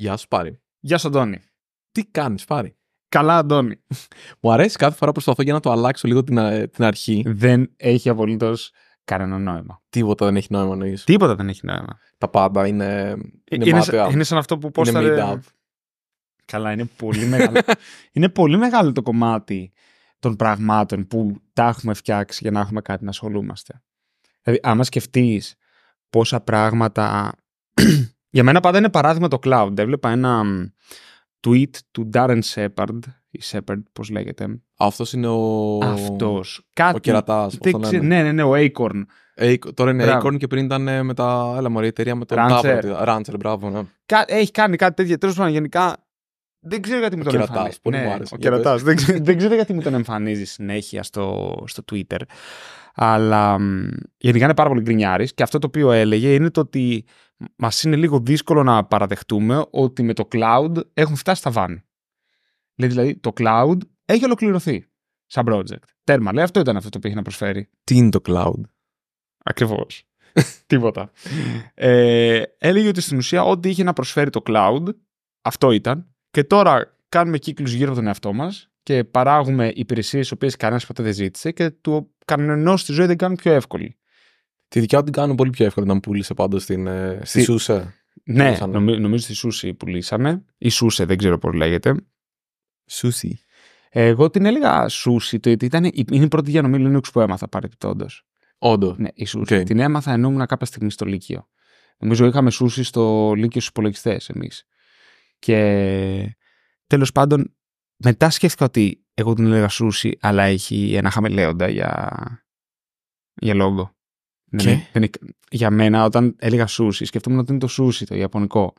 Γεια σου Πάρη. Γεια σου Αντώνη. Τι κάνεις, Πάρη. Καλά Αντώνη. Μου αρέσει κάθε φορά που προσπαθώ για να το αλλάξω λίγο την, την αρχή. Δεν έχει απολύτως κανένα νόημα. Τίποτα δεν έχει νόημα νοείς. Τίποτα δεν έχει νόημα. Τα πάντα είναι ε, Είναι, είναι, σαν αυτό που πώ είναι θα... up. Καλά είναι πολύ μεγάλο. είναι πολύ μεγάλο το κομμάτι των πραγμάτων που τα έχουμε φτιάξει για να έχουμε κάτι να ασχολούμαστε. Δηλαδή, άμα σκεφτείς πόσα πράγματα για μένα πάντα είναι παράδειγμα το cloud. Έβλεπα ένα tweet του Darren Shepard, η Shepard, πώς λέγεται. Αυτός είναι ο. Αυτός. Κάτι... Ο κερατάς. Ξε... Ναι, ναι, ναι, ο Acorn. Acorn. Τώρα είναι Acorn και πριν ήταν ε, με τα. Έλα, μωρή, εταιρεία με τον Rancher. Rancher, μπράβο, ναι. Κα... Έχει κάνει κάτι τέτοιο. Τέλος πάντων, γενικά. Δεν ξέρω γιατί μου τον εμφανίζει. Πολύ ναι, Ο δεν, ξέρω, δεν ξέρω γιατί μου τον εμφανίζει συνέχεια στο, στο Twitter. Αλλά γενικά είναι πάρα πολύ γκρινιάρης. Και αυτό το οποίο έλεγε είναι το ότι μας είναι λίγο δύσκολο να παραδεχτούμε ότι με το cloud έχουν φτάσει στα βάνη. Δηλαδή, το cloud έχει ολοκληρωθεί σαν project. Τέρμα, λέει, αυτό ήταν αυτό το οποίο είχε να προσφέρει. Τι είναι το cloud. Ακριβώς. Τίποτα. Ε, έλεγε ότι στην ουσία ό,τι είχε να προσφέρει το cloud, αυτό ήταν. Και τώρα κάνουμε κύκλους γύρω από τον εαυτό μας και παράγουμε υπηρεσίες οι οποίες κανένας ποτέ δεν ζήτησε και του κανενό στη ζωή δεν κάνουν πιο εύκολη. Τη δικιά μου την κάνουν πολύ πιο εύκολα να μου πούλησε πάντω στην. Ε, στη Σούσε. Ναι, ναι. νομίζω, νομίζω στη Σούση πουλήσαμε. Η Σούσε, δεν ξέρω πώς λέγεται. Σούση. Εγώ την έλεγα Σούση, το ήταν, είναι η πρώτη διανομή Linux που έμαθα παρεπιπτόντω. Όντως. Ναι, η Σούση. Την έμαθα ενώ ήμουν κάποια στιγμή στο Λύκειο. Νομίζω είχαμε Σούση στο Λύκειο στους υπολογιστές εμείς. Και τέλος πάντων, μετά σκέφτηκα ότι εγώ την έλεγα Σούση, αλλά έχει ένα χαμελέοντα για, για λόγο. Δεν, ναι, ναι. δεν, για μένα, όταν έλεγα σούσι, σκεφτόμουν ότι είναι το σούσι το Ιαπωνικό.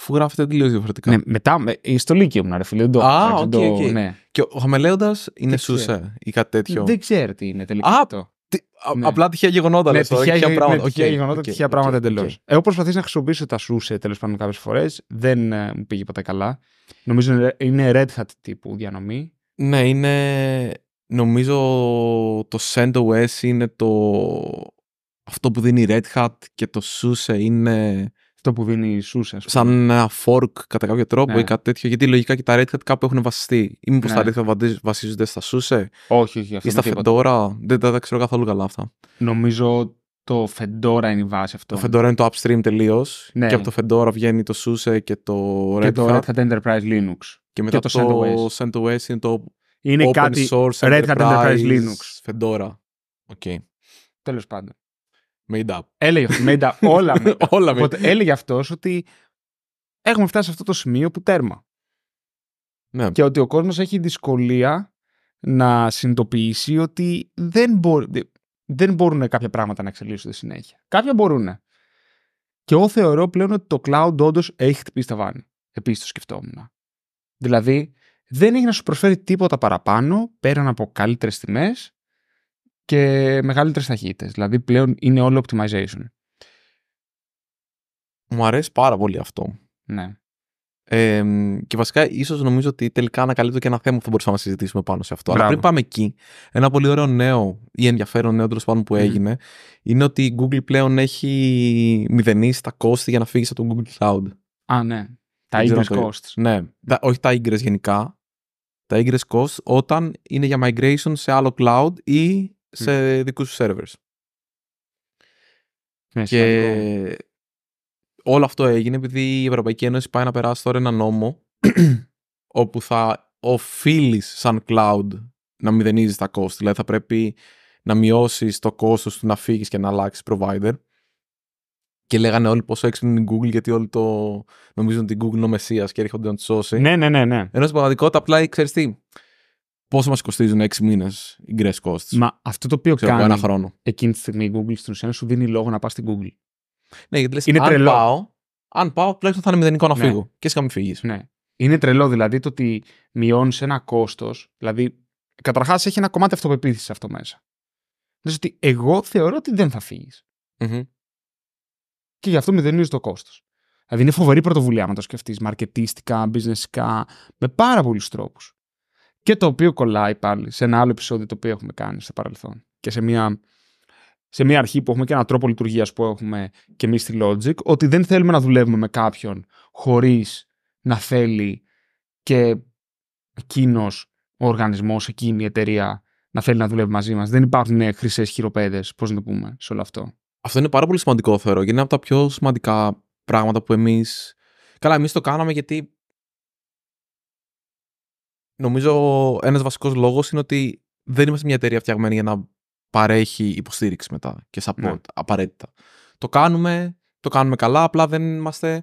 Αφού γράφεται τελείως διαφορετικά. Ναι, μετά, ε, στο Λύκειο μου ρε το, Α, οκ, ναι. Και ο Χαμελέοντας είναι σούσα ή κάτι τέτοιο. Δεν ξέρω τι είναι τελικά. Α, Τι, ναι. Απλά τυχαία γεγονότα. Ναι, τυχαία, πράγματα. okay, γεγονότα, okay, τυχαία okay, πράγματα εντελώς. Εγώ προσπαθήσα να χρησιμοποιήσω τα σούσε τέλος πάντων κάποιες φορές. Δεν ε, μου πήγε ποτέ καλά. Νομίζω είναι Red Hat τύπου διανομή. Ναι, είναι. Νομίζω το SendOS είναι το αυτό που δίνει η Red Hat και το SUSE είναι. Αυτό που δίνει η SUSE, α πούμε. Σαν ένα fork κατά κάποιο τρόπο ναι. ή κάτι τέτοιο. Γιατί λογικά και τα Red Hat κάπου έχουν βασιστεί. Ή μήπως ναι. τα Red Hat βασίζονται στα SUSE. Όχι, όχι. ή στα Fedora. Δεν τα ξέρω καθόλου καλά αυτά. Νομίζω το Fedora είναι η βάση αυτό. Το Fedora είναι το upstream τελείως. Ναι. Και από το Fedora βγαίνει το SUSE και το Red Hat. Και το Red Hat Enterprise Linux. Και μετά και το, το CentOS είναι το είναι open κάτι source Red Hat Enterprise Linux. Fedora. Okay. Τέλος πάντων. Made up. Έλεγε made όλα όλα έλεγε αυτός ότι έχουμε φτάσει σε αυτό το σημείο που τέρμα. Ναι. Και ότι ο κόσμος έχει δυσκολία να συνειδητοποιήσει ότι δεν, δεν μπορούν κάποια πράγματα να εξελίσσονται συνέχεια. Κάποια μπορούν. Και εγώ θεωρώ πλέον ότι το cloud όντως έχει χτυπήσει τα βάνη. Επίσης το σκεφτόμουν. Δηλαδή, δεν έχει να σου προσφέρει τίποτα παραπάνω πέραν από καλύτερες τιμές και μεγαλύτερες ταχύτητες. Δηλαδή πλέον είναι όλο optimization. Μου αρέσει πάρα πολύ αυτό. Ναι. Ε, και βασικά, ίσως νομίζω ότι τελικά ανακαλύπτω και ένα θέμα που θα μπορούσαμε να συζητήσουμε πάνω σε αυτό. Μπράβο. Αλλά πριν πάμε εκεί, ένα πολύ ωραίο νέο ή ενδιαφέρον νέο τέλος πάντων που έγινε είναι ότι η Google πλέον έχει μηδενίσει τα κόστη για να φύγεις από το Google Cloud. Α, ναι. Τα ingress costs. Ναι. Τα, όχι τα ingress γενικά. Τα ingress costs όταν είναι για migration σε άλλο cloud ή σε mm. δικούς τους servers. Ναι, και όλο αυτό έγινε επειδή η Ευρωπαϊκή Ένωση πάει να περάσει τώρα ένα νόμο όπου θα οφείλεις σαν cloud να μηδενίζεις τα κόστη. Δηλαδή θα πρέπει να μειώσεις το κόστος του να φύγεις και να αλλάξεις provider. Και λέγανε όλοι πόσο έξυπνη είναι η Google, γιατί όλοι το νομίζουν ότι η Google είναι ο Μεσία και έρχονται να τη σώσει. Ναι, ναι, ναι. ναι. Ενώ στην πραγματικότητα απλά ξέρεις τι, πόσο μας κοστίζουν έξι μήνες οι ingress costs. Μα αυτό το οποίο Ξέρω, κάνει. Ένα χρόνο. Εκείνη τη στιγμή η Google στην ουσία σου δίνει λόγο να πας στην Google. Ναι, γιατί λες, είναι αν Πάω, αν πάω, τουλάχιστον θα είναι μηδενικό να ναι. φύγω. Και σκάμε φύγεις. Ναι. Είναι τρελό δηλαδή το ότι μειώνεις ένα κόστος. Δηλαδή, καταρχάς έχει ένα κομμάτι αυτοπεποίθησης αυτό μέσα. Δηλαδή ότι εγώ θεωρώ ότι δεν θα φυγει mm-hmm. Και γι' αυτό μηδενίζεις το κόστος. Δηλαδή είναι φοβερή πρωτοβουλία, να το σκεφτείς, μαρκετίστικα, businessικά, με πάρα πολλούς τρόπους και το οποίο κολλάει πάλι σε ένα άλλο επεισόδιο το οποίο έχουμε κάνει στο παρελθόν και σε μια, σε μια αρχή που έχουμε και έναν τρόπο λειτουργίας που έχουμε και εμείς στη Logic, ότι δεν θέλουμε να δουλεύουμε με κάποιον χωρίς να θέλει και εκείνος ο οργανισμός, εκείνη η εταιρεία να θέλει να δουλεύει μαζί μας. Δεν υπάρχουν χρυσές χειροπέδες, πώς να το πούμε, σε όλο αυτό. Αυτό είναι πάρα πολύ σημαντικό, θεωρώ, γιατί είναι από τα πιο σημαντικά πράγματα που εμείς. Καλά, εμείς το κάναμε γιατί νομίζω ένας βασικός λόγος είναι ότι δεν είμαστε μια εταιρεία φτιαγμένη για να παρέχει υποστήριξη μετά και support ναι. απαραίτητα. Το κάνουμε, το κάνουμε καλά, απλά δεν είμαστε.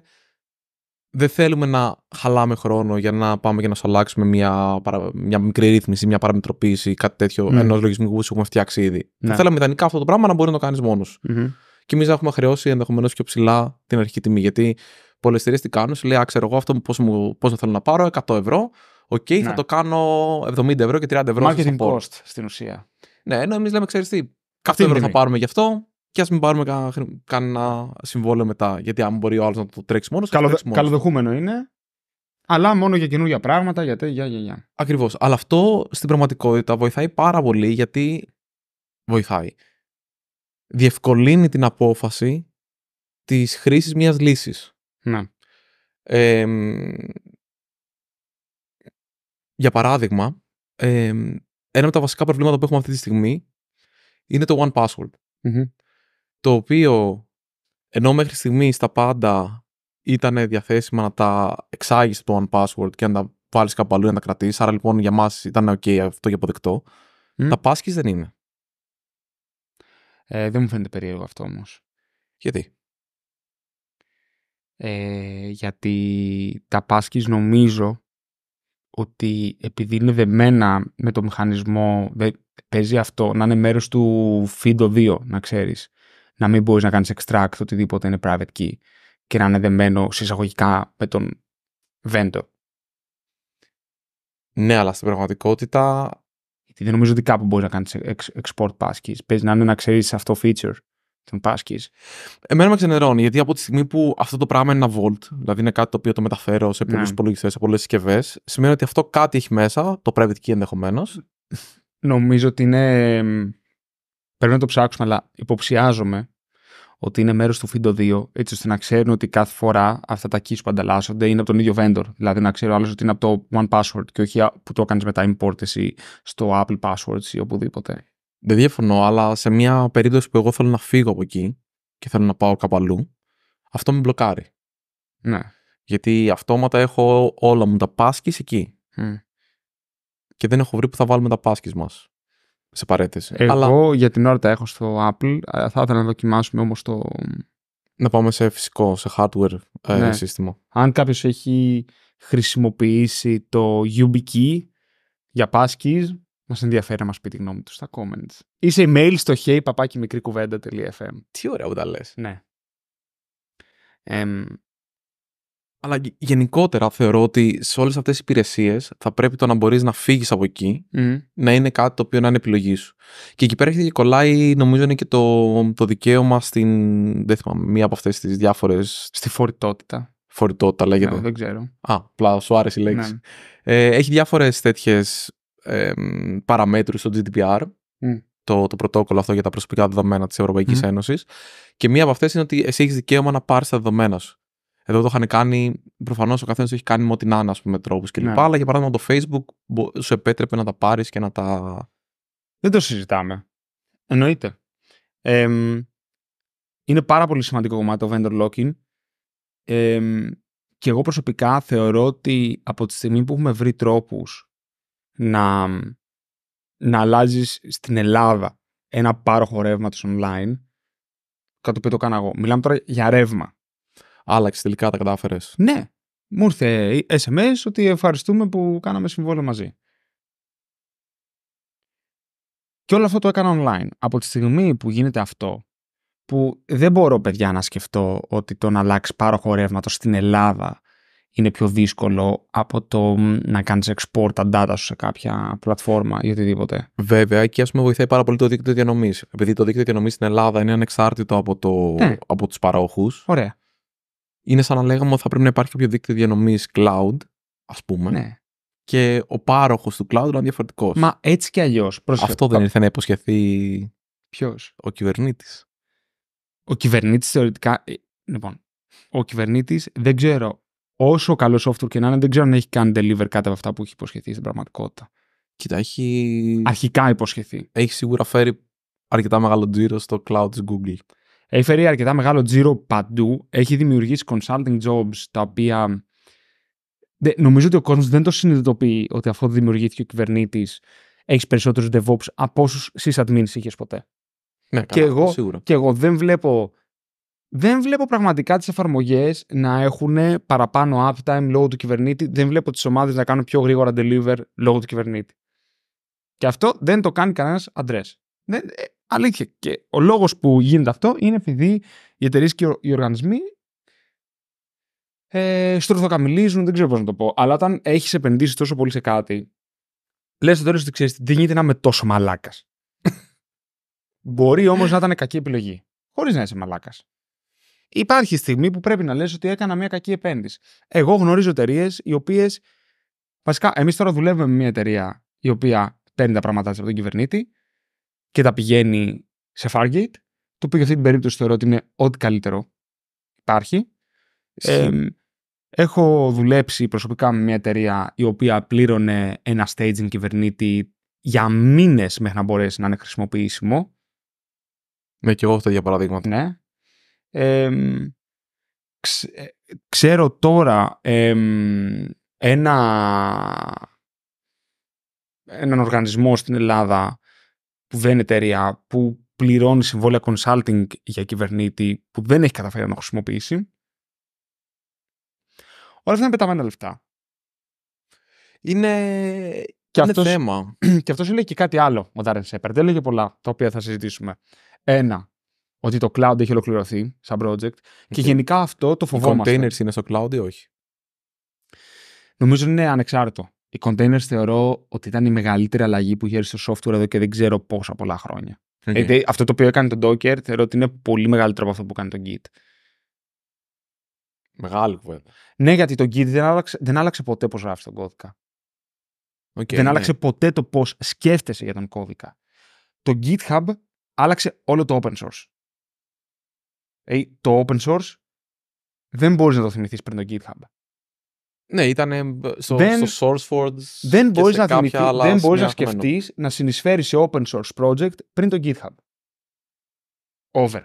Δεν θέλουμε να χαλάμε χρόνο για να πάμε και να σου αλλάξουμε μια, παρα... μια μικρή ρύθμιση, μια παραμετροποίηση κάτι τέτοιο mm. Ναι. ενός λογισμικού που έχουμε φτιάξει ήδη. Ναι. Θα θέλαμε ιδανικά αυτό το πράγμα να μπορεί να το κάνεις μόνος. Mm-hmm. Και εμείς έχουμε χρεώσει ενδεχομένως πιο ψηλά την αρχική τιμή. Γιατί πολλές εταιρείες τι κάνουν, σου λέει, ξέρω εγώ αυτό πώς θέλω να πάρω, 100 ευρώ. Οκ, okay, θα ναι. το κάνω 70 ευρώ και 30 ευρώ. Marketing cost στην ουσία. Ναι, ενώ εμείς λέμε, ξέρεις τι, κάθε ευρώ θα πάρουμε γι' αυτό και ας μην πάρουμε κανένα συμβόλαιο μετά. Γιατί αν μπορεί ο άλλος να το τρέξει μόνος. καλό Καλοδεχούμενο είναι. Αλλά μόνο για καινούργια πράγματα, γιατί για, για, για. Ακριβώς. Αλλά αυτό στην πραγματικότητα βοηθάει πάρα πολύ γιατί. Βοηθάει. Διευκολύνει την απόφαση της χρήσης μιας λύσης. Ναι. Για παράδειγμα, ένα από τα βασικά προβλήματα που έχουμε αυτή τη στιγμή είναι το One Password. Το οποίο ενώ μέχρι στιγμής τα πάντα ήταν διαθέσιμα να τα εξάγεις το One Password και να τα βάλεις κάπου αλλού να τα κρατήσεις. Άρα λοιπόν για μας ήταν OK αυτό και αποδεκτό. Τα Passkeys δεν είναι. Ε, δεν μου φαίνεται περίεργο αυτό όμως. Γιατί. Ε, γιατί τα Passkeys νομίζω ότι επειδή είναι δεμένα με το μηχανισμό, δε, παίζει αυτό να είναι μέρος του Fido 2, να ξέρεις. Να μην μπορείς να κάνεις extract οτιδήποτε είναι private key και να είναι δεμένο συσσαγωγικά με τον vendor. Ναι, αλλά στην πραγματικότητα... Γιατί δεν νομίζω ότι κάπου μπορείς να κάνεις export passkey. Παίζει να είναι να ξέρεις αυτό feature τον Εμένα με ξενερώνει, γιατί από τη στιγμή που αυτό το πράγμα είναι ένα Volt, δηλαδή είναι κάτι το οποίο το μεταφέρω σε πολλούς ναι. υπολογιστές, σε πολλές συσκευές, σημαίνει ότι αυτό κάτι έχει μέσα, το private key ενδεχομένως. Νομίζω ότι είναι. Πρέπει να το ψάξουμε, αλλά υποψιάζομαι ότι είναι μέρος του FIDO 2, έτσι ώστε να ξέρουν ότι κάθε φορά αυτά τα keys που ανταλλάσσονται είναι από τον ίδιο vendor. Δηλαδή να ξέρει ο άλλος ότι είναι από το One Password και όχι που το έκανε μετά import εσύ στο Apple Passwords ή οπουδήποτε. Δεν διαφωνώ, αλλά σε μια περίπτωση που εγώ θέλω να φύγω από εκεί και θέλω να πάω κάπου αλλού, αυτό με μπλοκάρει. Ναι. Γιατί αυτόματα έχω όλα μου τα πάσκη εκεί. Και δεν έχω βρει που θα βάλουμε τα πάσκη μας. Σε παρέτηση. Εγώ για την ώρα τα έχω στο Apple. Θα ήθελα να δοκιμάσουμε όμως το. Να πάμε σε φυσικό, σε hardware ε, ναι. σύστημα. Αν κάποιος έχει χρησιμοποιήσει το YubiKey για πάσκη, Μας ενδιαφέρει να μας πει τη γνώμη του στα comments. Ή email στο heypapakimikrikuvenda.fm. Τι ωραία που τα λες. Ναι. Ε, αλλά γενικότερα θεωρώ ότι σε όλες αυτές τις υπηρεσίες θα πρέπει το να μπορείς να φύγεις από εκεί mm. να είναι κάτι το οποίο να είναι επιλογή σου. Και εκεί πέρα έχει και κολλάει, νομίζω είναι και το, το δικαίωμα στην. Δεν θυμάμαι, μία από αυτές τις διάφορες. Στη φορητότητα. Φορητότητα λέγεται. Ναι, δεν ξέρω. Α, απλά σου άρεσε η λέξη. Ναι. Ε, έχει διάφορες τέτοιες ε, παραμέτρους στο GDPR, το, το πρωτόκολλο αυτό για τα προσωπικά δεδομένα της Ευρωπαϊκής mm. Ένωσης. Και μία από αυτές είναι ότι εσύ έχεις δικαίωμα να πάρεις τα δεδομένα σου. Εδώ το είχαν κάνει, προφανώς ο καθένας έχει κάνει με ό,τι να είναι, ας τρόπους κλπ. Ναι. Αλλά για παράδειγμα το Facebook σου επέτρεπε να τα πάρεις και να τα. Δεν το συζητάμε. Εννοείται. Ε, είναι πάρα πολύ σημαντικό κομμάτι το vendor locking. Ε, και εγώ προσωπικά θεωρώ ότι από τη στιγμή που έχουμε βρει τρόπους να, να αλλάζεις στην Ελλάδα ένα πάροχο ρεύματος online. Κάτι οποίο το έκανα εγώ. Μιλάμε τώρα για ρεύμα. Άλλαξες τελικά, τα κατάφερες. Ναι. Μου ήρθε SMS ότι ευχαριστούμε που κάναμε συμβόλαιο μαζί. Και όλο αυτό το έκανα online. Από τη στιγμή που γίνεται αυτό, που δεν μπορώ, παιδιά, να σκεφτώ ότι το να αλλάξεις πάροχο ρεύματος στην Ελλάδα είναι πιο δύσκολο από το να κάνεις export τα data σου σε κάποια πλατφόρμα ή οτιδήποτε. Βέβαια, και ας πούμε βοηθάει πάρα πολύ το δίκτυο διανομής. Επειδή το δίκτυο διανομής στην Ελλάδα είναι ανεξάρτητο από, το, ναι. από τους παρόχους. Ωραία. Είναι σαν να λέγαμε ότι θα πρέπει να υπάρχει κάποιο δίκτυο διανομής cloud, ας πούμε. Ναι. Και ο πάροχος του cloud είναι διαφορετικός. Μα έτσι κι αλλιώς. Αυτό δεν ήρθε να υποσχεθεί. Ποιος? Ο κυβερνήτης. Ο κυβερνήτης θεωρητικά. Ε, λοιπόν, ο κυβερνήτης δεν ξέρω όσο καλό software και να είναι, δεν ξέρω αν έχει κάνει deliver κάτι από αυτά που έχει υποσχεθεί στην πραγματικότητα. Κοίτα, έχει. Αρχικά υποσχεθεί. Έχει σίγουρα φέρει αρκετά μεγάλο τζίρο στο cloud της Google. Έχει φέρει αρκετά μεγάλο τζίρο παντού. Έχει δημιουργήσει consulting jobs τα οποία. Νομίζω ότι ο κόσμος δεν το συνειδητοποιεί ότι αφού δημιουργήθηκε ο κυβερνήτης, έχεις περισσότερους DevOps από όσους sysadmins είχες ποτέ. Ναι, και, καλά, εγώ, και εγώ δεν βλέπω δεν βλέπω πραγματικά τις εφαρμογές να έχουν παραπάνω uptime λόγω του κυβερνήτη. Δεν βλέπω τις ομάδες να κάνουν πιο γρήγορα deliver λόγω του κυβερνήτη. Και αυτό δεν το κάνει κανένας αντρέ. Ε, αλήθεια. Και ο λόγος που γίνεται αυτό είναι επειδή οι εταιρείες και οι οργανισμοί ε, στροφοκαμιλίζουν, δεν ξέρω πώς να το πω. Αλλά όταν έχεις επενδύσεις τόσο πολύ σε κάτι, λες στο τέλος ότι ξέρεις, δεν γίνεται να είμαι τόσο μαλάκας. Μπορεί όμως να ήταν κακή επιλογή. χωρίς να είσαι μαλάκας. Υπάρχει στιγμή που πρέπει να λες ότι έκανα μια κακή επένδυση. Εγώ γνωρίζω εταιρείες οι οποίες. Βασικά, εμείς τώρα δουλεύουμε με μια εταιρεία η οποία παίρνει τα πράγματά της από τον κυβερνήτη και τα πηγαίνει σε Fargate. Το οποίο για αυτή την περίπτωση θεωρώ ότι είναι ό,τι καλύτερο υπάρχει. Ε, έχω δουλέψει προσωπικά με μια εταιρεία η οποία πλήρωνε ένα staging κυβερνήτη για μήνες μέχρι να μπορέσει να είναι χρησιμοποιήσιμο. Ναι, και εγώ αυτά για παράδειγμα. Ναι. Ε, ξέρω τώρα ένα, έναν οργανισμό στην Ελλάδα που δεν είναι εταιρεία, που πληρώνει συμβόλαια consulting για κυβερνήτη που δεν έχει καταφέρει να χρησιμοποιήσει. Όλα αυτά είναι πεταμένα λεφτά. Είναι, και είναι θέμα. και αυτός λέει και κάτι άλλο ο Ντάρεν Σέπερντ. πολλά, τα οποία θα συζητήσουμε. Ένα, ότι το cloud έχει ολοκληρωθεί σαν project. Και γενικά αυτό το φοβόμαστε. Οι containers είναι στο cloud ή όχι. Νομίζω είναι ανεξάρτητο. Οι containers θεωρώ ότι ήταν η μεγαλύτερη αλλαγή που είχε έρθει στο software εδώ και δεν ξέρω πόσα πολλά χρόνια. Okay. Ε, αυτό το οποίο έκανε το Docker θεωρώ ότι είναι πολύ μεγαλύτερο από αυτό που κάνει το Git. Μεγάλη κουβέντα. Ναι, γιατί το Git δεν άλλαξε, δεν άλλαξε ποτέ πώς γράφει τον κώδικα. Okay, δεν ναι. άλλαξε ποτέ το πώς σκέφτεσαι για τον κώδικα. Το GitHub άλλαξε όλο το open source. Ε, το open source δεν μπορείς να το θυμηθείς πριν το GitHub. Ναι, ήταν ε, στο, δεν, στο SourceForge. Δεν μπορεί να, δεν μπορείς να σκεφτείς να συνεισφέρεις σε open source project πριν το GitHub. Over.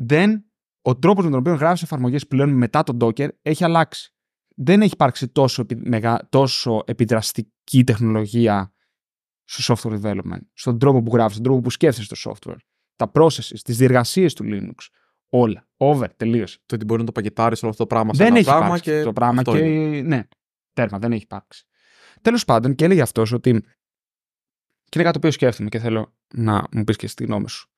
Δεν. Ο τρόπος με τον οποίο γράφεις εφαρμογές πλέον μετά το Docker έχει αλλάξει. Δεν έχει υπάρξει τόσο, μεγα, τόσο επιδραστική τεχνολογία στο software development, στον τρόπο που γράφεις, στον τρόπο που σκέφτεσαι το software τα processes, τις διεργασίες του Linux. Όλα. Over. τελείω. Το ότι μπορεί να το πακετάρει όλο αυτό το πράγμα σε δεν πράγμα και. Το πράγμα και... Ναι. Τέρμα. Δεν έχει υπάρξει. Τέλος πάντων, και έλεγε αυτός ότι. Και είναι κάτι το οποίο σκέφτομαι και θέλω να μου πεις και στη γνώμη σου.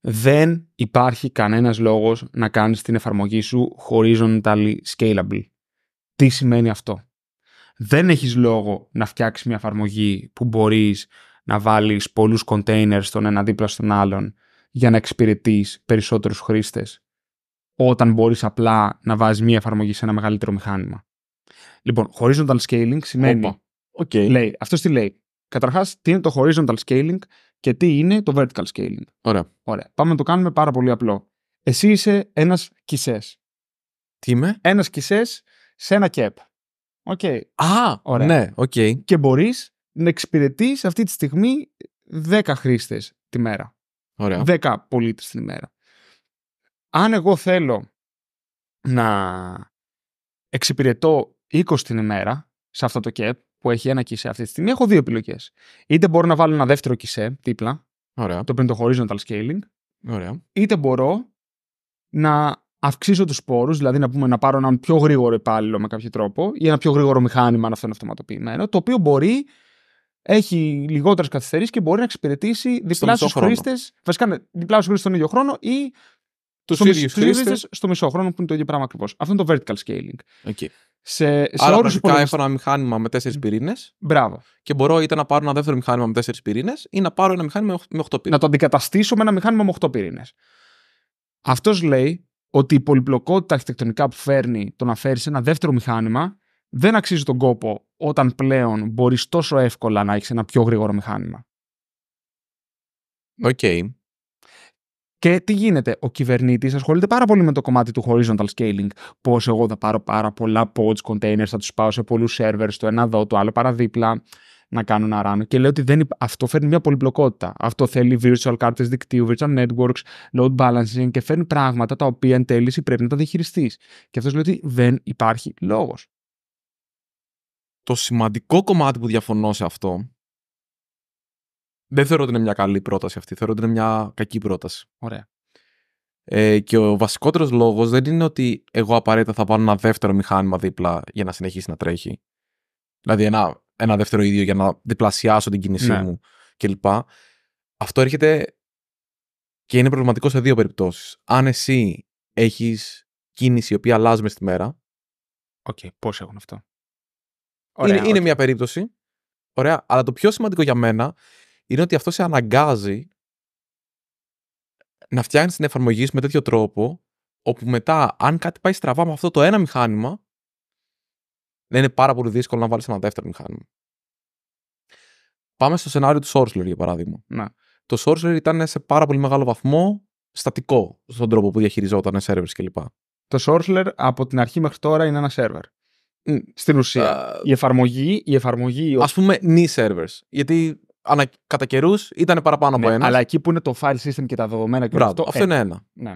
Δεν υπάρχει κανένας λόγος να κάνεις την εφαρμογή σου horizontally scalable. Τι σημαίνει αυτό. Δεν έχεις λόγο να φτιάξεις μια εφαρμογή που μπορείς να βάλεις πολλούς containers στον ένα δίπλα στον άλλον για να εξυπηρετείς περισσότερους χρήστες όταν μπορείς απλά να βάζεις μία εφαρμογή σε ένα μεγαλύτερο μηχάνημα. Λοιπόν, horizontal scaling σημαίνει... Okay. Λέει, αυτός τι λέει. Καταρχάς, τι είναι το horizontal scaling και τι είναι το vertical scaling. Ωραία. Ωραία. Πάμε να το κάνουμε πάρα πολύ απλό. Εσύ είσαι ένας κισές. Τι είμαι? Ένας κισές σε ένα κέπ. Okay. Α, Ωραία. ναι, οκ. Okay. Και μπορείς να εξυπηρετείς αυτή τη στιγμή 10 χρήστες τη μέρα. Ωραία. 10 πολίτες την ημέρα. Αν εγώ θέλω να εξυπηρετώ 20 την ημέρα σε αυτό το ΚΕΠ που έχει ένα κισέ αυτή τη στιγμή, έχω δύο επιλογές. Είτε μπορώ να βάλω ένα δεύτερο κισέ δίπλα, Ωραία. το horizontal scaling, Ωραία. είτε μπορώ να αυξήσω τους πόρου, δηλαδή να πούμε να πάρω έναν πιο γρήγορο υπάλληλο με κάποιο τρόπο ή ένα πιο γρήγορο μηχάνημα, αν αυτό είναι αυτοματοποιημένο, το οποίο μπορεί έχει λιγότερες καθυστερήσεις και μπορεί να εξυπηρετήσει διπλάσιου χρήστες. Βασικά, ναι, διπλάσιους χρήστες στον ίδιο χρόνο ή τους ίδιου χρήστε στο μισό χρόνο που είναι το ίδιο πράγμα ακριβώς. Αυτό είναι το vertical scaling. Okay. Σε, σε Άρα, όρους υπολογιστή... έχω ένα μηχάνημα με τέσσερις πυρήνες. Μπράβο. Και μπορώ είτε να πάρω ένα δεύτερο μηχάνημα με τέσσερις πυρήνες ή να πάρω ένα μηχάνημα με 8 πυρήνε. Να το αντικαταστήσω με ένα μηχάνημα με οχτώ πυρήνες. Αυτός λέει ότι η πολυπλοκότητα αρχιτεκτονικά που φέρνει το να φέρεις ένα δεύτερο μηχάνημα δεν αξίζει τον κόπο όταν πλέον μπορείς τόσο εύκολα να έχεις ένα πιο γρήγορο μηχάνημα. Οκ. Okay. Και τι γίνεται, ο κυβερνήτης ασχολείται πάρα πολύ με το κομμάτι του horizontal scaling. Πώς εγώ θα πάρω πάρα πολλά pods, containers, θα τους πάω σε πολλούς servers, το ένα εδώ, το άλλο παραδίπλα, να κάνω ένα run. Και λέω ότι δεν, αυτό φέρνει μια πολυπλοκότητα. Αυτό θέλει virtual cards δικτύου, virtual networks, load balancing και φέρνει πράγματα τα οποία εν τέλει πρέπει να τα διαχειριστείς. Και αυτός λέει ότι δεν υπάρχει λόγος το σημαντικό κομμάτι που διαφωνώ σε αυτό. Δεν θεωρώ ότι είναι μια καλή πρόταση αυτή. Θεωρώ ότι είναι μια κακή πρόταση. Ωραία. Ε, και ο βασικότερος λόγος δεν είναι ότι εγώ απαραίτητα θα βάλω ένα δεύτερο μηχάνημα δίπλα για να συνεχίσει να τρέχει. Δηλαδή ένα, ένα δεύτερο ίδιο για να διπλασιάσω την κίνησή ναι. μου κλπ. Αυτό έρχεται και είναι προβληματικό σε δύο περιπτώσεις. Αν εσύ έχεις κίνηση η οποία αλλάζει μες τη μέρα. Οκ, okay, πώς έχουν αυτό είναι, είναι μια περίπτωση. Ωραία. Αλλά το πιο σημαντικό για μένα είναι ότι αυτό σε αναγκάζει να φτιάχνεις την εφαρμογή σου με τέτοιο τρόπο, όπου μετά, αν κάτι πάει στραβά με αυτό το ένα μηχάνημα, δεν είναι πάρα πολύ δύσκολο να βάλεις ένα δεύτερο μηχάνημα. Πάμε στο σενάριο του Sorcerer, για παράδειγμα. Να. Το Sorcerer ήταν σε πάρα πολύ μεγάλο βαθμό στατικό στον τρόπο που διαχειριζόταν servers κλπ. Το Sorcerer από την αρχή μέχρι τώρα είναι ένα server. Στην ουσία. η εφαρμογή. Η εφαρμογή Ας πούμε, knee servers. Γιατί ανα, κατά καιρούς ήταν παραπάνω από ναι, ένας. Αλλά εκεί που είναι το file system και τα δεδομένα και αυτό. είναι ε, ένα. Ναι.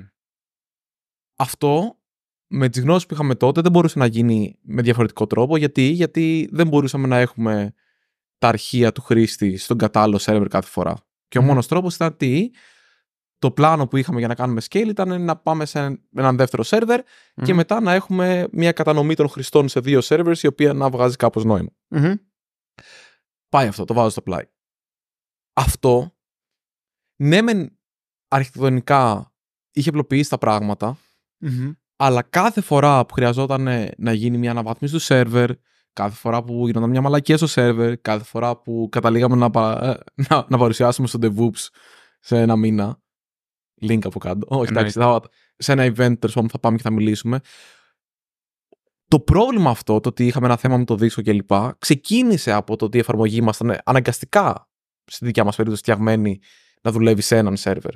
Αυτό με τις γνώσεις που είχαμε τότε δεν μπορούσε να γίνει με διαφορετικό τρόπο. Γιατί, γιατί δεν μπορούσαμε να έχουμε τα αρχεία του χρήστη στον κατάλληλο server κάθε φορά. Και ο μόνος τρόπος ήταν τι, το πλάνο που είχαμε για να κάνουμε scale ήταν να πάμε σε έναν δεύτερο σερβερ και μετά να έχουμε μια κατανομή των χρηστών σε δύο σερβερς η οποία να βγάζει κάπως Πάει αυτό, το βάζω στο πλάι. Αυτό, ναι μεν αρχιτεκτονικά είχε απλοποιήσει τα πραγματα αλλά κάθε φορά που χρειαζόταν να γίνει μια αναβάθμιση του σερβερ, κάθε φορά που γινόταν μια μαλακία στο σερβερ, κάθε φορά που καταλήγαμε να, ε, να, να παρουσιάσουμε στο DevOps σε ένα μήνα, link από κάτω. Όχι, εντάξει, θα, σε ένα event τέλος θα πάμε και θα μιλήσουμε. Το πρόβλημα αυτό, το ότι είχαμε ένα θέμα με το δίσκο κλπ., ξεκίνησε από το ότι η εφαρμογή ήμασταν αναγκαστικά στη δικιά μας περίπτωση φτιαγμένη να δουλεύει σε έναν σερβερ.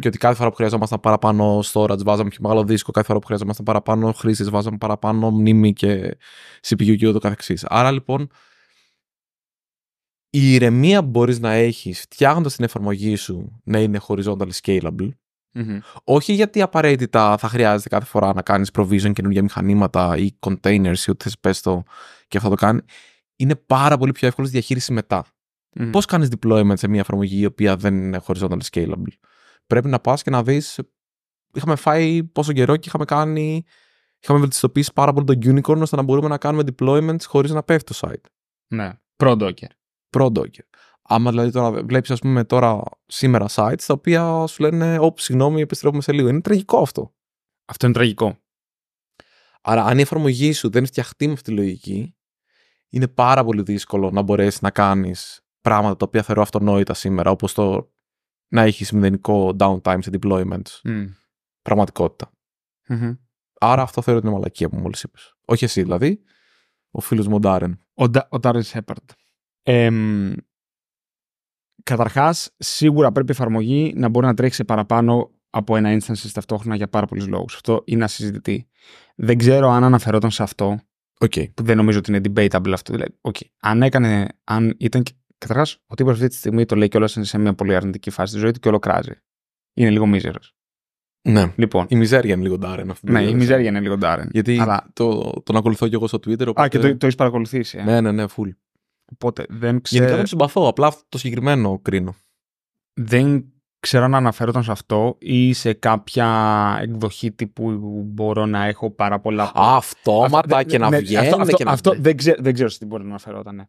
Και ότι κάθε φορά που χρειαζόμασταν παραπάνω storage, βάζαμε πιο μεγάλο δίσκο, κάθε φορά που χρειαζόμασταν παραπάνω χρήσει, βάζαμε παραπάνω μνήμη και CPU και ούτω καθεξής. Άρα λοιπόν, η ηρεμία που μπορείς να έχεις φτιάχνοντας την εφαρμογή σου να είναι horizontal scalable όχι γιατί απαραίτητα θα χρειάζεται κάθε φορά να κάνεις provision καινούργια μηχανήματα ή containers ή ό,τι θες πες το και αυτό το κάνει είναι πάρα πολύ πιο εύκολο διαχείριση μετά. Mm-hmm. Πώς κάνεις deployment σε μια εφαρμογή η οποία δεν είναι horizontal scalable. Πρέπει να πας και να δεις. είχαμε φάει πόσο καιρό και είχαμε κάνει είχαμε βελτιστοποιήσει πάρα πολύ το unicorn ώστε να μπορούμε να κάνουμε deployments χωρίς να πέφτει το site. Ναι, pro docker pro-Docker. Άμα δηλαδή τώρα βλέπεις, ας πούμε, τώρα σήμερα sites τα οποία σου λένε, Ωπ, συγγνώμη, επιστρέφουμε σε λίγο. Είναι τραγικό αυτό. Αυτό είναι τραγικό. Άρα, αν η εφαρμογή σου δεν φτιαχτεί με αυτή τη λογική, είναι πάρα πολύ δύσκολο να μπορέσεις να κάνεις πράγματα τα οποία θεωρώ αυτονόητα σήμερα, όπως το να έχεις μηδενικό downtime σε deployments. Mm. πραγματικοτητα mm-hmm. Άρα, αυτό θεωρώ ότι είναι μαλακία που μόλις είπες. Όχι εσύ δηλαδή, ο φίλος μου ο Ντάρεν. ο Ντάρεν Σέπαρντ. Ε, Καταρχάς, σίγουρα πρέπει η εφαρμογή να μπορεί να τρέχει σε παραπάνω από ένα instance ταυτόχρονα για πάρα πολλούς λόγους. Αυτό είναι ασυζητητή. Δεν ξέρω αν αναφερόταν σε αυτό. Okay. Που δεν νομίζω ότι είναι debatable αυτό. Δηλαδή, okay. αν έκανε. Αν ήταν. Καταρχάς, ο τύπος αυτή τη στιγμή το λέει κιόλας όλα σε μια πολύ αρνητική φάση τη ζωή του και ολοκράζει. Είναι λίγο μίζερος. Ναι. Λοιπόν. Η μιζέρια είναι λίγο ντάρεν αυτή. Ναι, η μιζέρια είναι λίγο ντάρεν. Γιατί Αλλά... το, τον ακολουθώ κι εγώ στο Twitter. Οπότε... Α, και το, το έχεις παρακολουθήσει. Ε. Ναι, ναι, ναι, full. Οπότε δεν ξέρω. Γενικά δεν συμπαθώ, απλά το συγκεκριμένο κρίνω. Δεν ξέρω αν αναφέρονταν σε αυτό ή σε κάποια εκδοχή τύπου μπορώ να έχω πάρα πολλά. Αυτόματα και να ναι, βγει, αυτό, Αυτό δεν ξέρω, σε τι μπορεί να αναφερόταν. Ναι.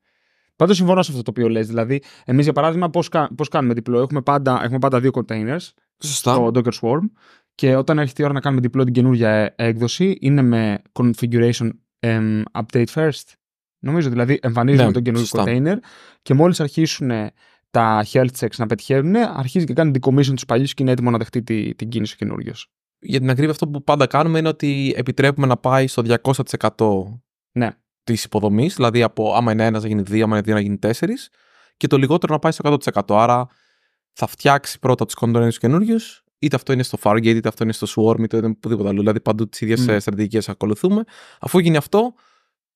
Πάντως συμφωνώ σε αυτό το οποίο λες. Δηλαδή, εμείς για παράδειγμα, πώς κάνουμε διπλό. Έχουμε πάντα, έχουμε πάντα δύο containers Σωστά. στο Docker Swarm. Και όταν έρχεται η ώρα να κάνουμε διπλό την καινούργια ε, έκδοση, είναι με configuration update first Νομίζω δηλαδή εμφανίζουμε ναι, τον καινούριο container και μόλις αρχίσουν τα health checks να πετυχαίνουν, αρχίζει και κάνει decommission τους παλιούς και είναι έτοιμο να δεχτεί την κίνηση ο καινούριος. Για την ακρίβεια, αυτό που πάντα κάνουμε είναι ότι επιτρέπουμε να πάει στο 200% ναι. της υποδομής, δηλαδή από άμα είναι ένας να γίνει δύο, άμα είναι δύο να γίνει τέσσερις, και το λιγότερο να πάει στο 100%. Άρα θα φτιάξει πρώτα τους κοντέινερ καινούριου, είτε αυτό είναι στο Fargate, είτε αυτό είναι στο Swarm, είτε οπουδήποτε άλλο. Δηλαδή παντού τις ίδιες mm. Ε, στρατηγικές ακολουθούμε. Αφού γίνει αυτό,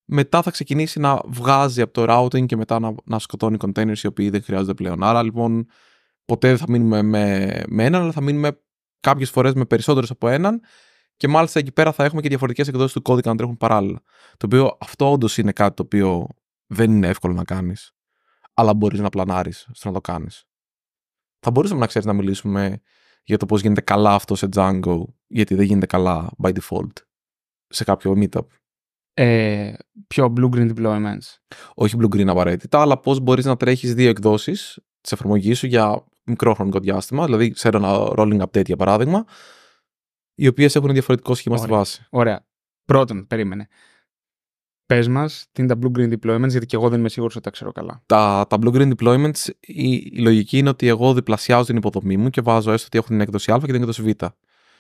μετά θα ξεκινήσει να βγάζει από το routing και μετά να, να σκοτώνει containers οι οποίοι δεν χρειάζονται πλέον. Άρα λοιπόν ποτέ δεν θα μείνουμε με, με έναν, αλλά θα μείνουμε κάποιες φορές με περισσότερους από έναν και μάλιστα εκεί πέρα θα έχουμε και διαφορετικές εκδόσεις του κώδικα να τρέχουν παράλληλα. Το οποίο αυτό όντως είναι κάτι το οποίο δεν είναι εύκολο να κάνεις, αλλά μπορείς να πλανάρεις στο να το κάνεις. Θα μπορούσαμε να ξέρεις να μιλήσουμε για το πώς γίνεται καλά αυτό σε Django, γιατί δεν γίνεται καλά by default σε κάποιο meetup ε, πιο blue-green deployments. Όχι blue-green απαραίτητα, αλλά πώς μπορείς να τρέχεις δύο εκδόσεις της εφαρμογής σου για μικρό χρονικό διάστημα, δηλαδή σε ένα rolling update για παράδειγμα, οι οποίες έχουν διαφορετικό σχήμα Ωραία. στη βάση. Ωραία. Πρώτον, περίμενε. Πες μας, τι είναι τα Blue Green Deployments, γιατί και εγώ δεν είμαι σίγουρος ότι τα ξέρω καλά. Τα, τα Blue Green Deployments, η, λογική είναι ότι εγώ διπλασιάζω την υποδομή μου και βάζω έστω ότι έχω την έκδοση Α και την έκδοση Β.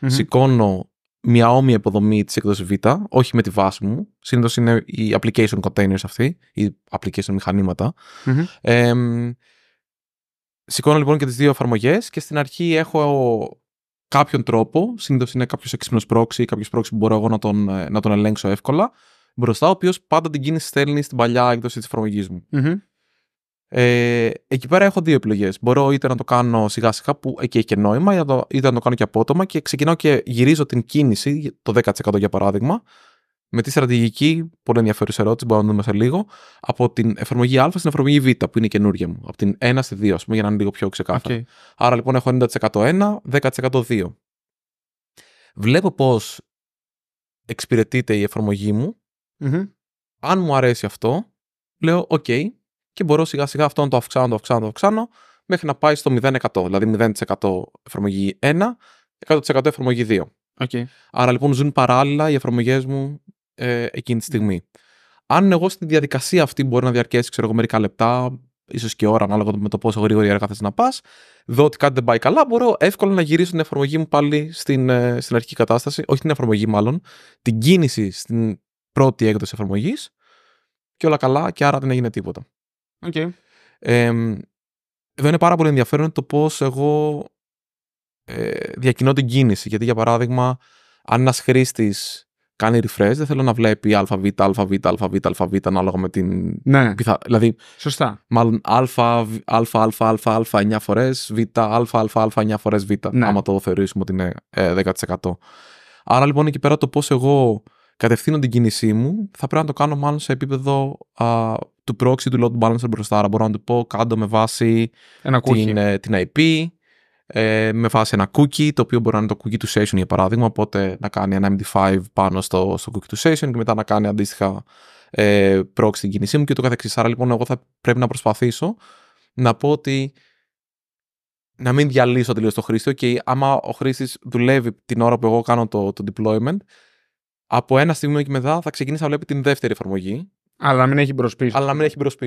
Σηκώνω μια όμοια υποδομή της έκδοσης Β, όχι με τη βάση μου. Συνήθως είναι οι application containers αυτοί, οι application μηχανηματα mm-hmm. σηκώνω λοιπόν και τις δύο εφαρμογές και στην αρχή έχω κάποιον τρόπο. Συνήθως είναι κάποιος έξυπνος πρόξη ή κάποιο πρόξη που μπορώ εγώ να τον, ε, να τον ελέγξω εύκολα. Μπροστά, ο οποίος πάντα την κίνηση στέλνει στην παλιά έκδοση της εφαρμογής μου. Ε, εκεί πέρα έχω δύο επιλογές. Μπορώ είτε να το κάνω σιγά σιγά, που εκεί έχει και νόημα, είτε να το κάνω και απότομα και ξεκινάω και γυρίζω την κίνηση, το 10% για παράδειγμα, με τη στρατηγική, πολύ ενδιαφέρουσα ερώτηση, μπορούμε να δούμε σε λίγο, από την εφαρμογή Α στην εφαρμογή Β, που είναι καινούργια μου. Από την 1 στη 2, ας πούμε, για να είναι λίγο πιο ξεκάθαρο. Άρα λοιπόν έχω 90% 1, 10% 2. Βλέπω πώς εξυπηρετείται η εφαρμογή μου. mm Αν μου αρέσει αυτό, λέω: OK, και μπορώ σιγά σιγά αυτό να το αυξάνω, το αυξάνω, το αυξάνω μέχρι να πάει στο 0%. Δηλαδή 0% εφαρμογή 1, 100% εφαρμογή 2. Okay. Άρα λοιπόν ζουν παράλληλα οι εφαρμογές μου ε, εκείνη τη ναι. στιγμή. Αν εγώ στη διαδικασία αυτή μπορεί να διαρκέσει ξέρω, μερικά λεπτά, ίσως και ώρα, ανάλογα με το πόσο γρήγορα εργά να πας, δω ότι κάτι δεν πάει καλά, μπορώ εύκολα να γυρίσω την εφαρμογή μου πάλι στην, ε, στην αρχική κατάσταση. Όχι την εφαρμογή, μάλλον την κίνηση στην πρώτη έκδοση εφαρμογής. Και όλα καλά, και άρα δεν έγινε τίποτα. Okay. Ε, εδώ είναι πάρα πολύ ενδιαφέρον το πώς εγώ ε, διακινώ την κίνηση. Γιατί, για παράδειγμα, αν ένας χρήστης κάνει refresh, δεν θέλω να βλέπει ΑΒ, ΑΒ, ΑΒ, ΑΒ, ανάλογα με την. Ναι. Πιθα... Δηλαδή. Σωστά. Μάλλον α, α, α, 9 φορές, Β, α, α, 9 φορές Β. Ναι. Άμα το θεωρήσουμε ότι είναι ε, 10%. Άρα λοιπόν εκεί πέρα το πώς εγώ κατευθύνω την κίνησή μου θα πρέπει να το κάνω μάλλον σε επίπεδο α, του proxy του load balancer μπροστά. Άρα μπορώ να του πω κάτω με βάση την, ε, την IP, ε, με βάση ένα cookie, το οποίο μπορεί να είναι το cookie του session για παράδειγμα, οπότε να κάνει ένα MD5 πάνω στο, στο cookie του session και μετά να κάνει αντίστοιχα ε, proxy την κίνησή μου και το καθεξής. Άρα λοιπόν εγώ θα πρέπει να προσπαθήσω να πω ότι να μην διαλύσω τελείως το χρήστη. Και άμα ο χρήστης δουλεύει την ώρα που εγώ κάνω το, το deployment, από ένα στιγμή και μετά θα ξεκινήσει να βλέπει την δεύτερη εφαρμογή αλλά να μην έχει μπροσπίσω. Αλλά μην έχει μπρος Το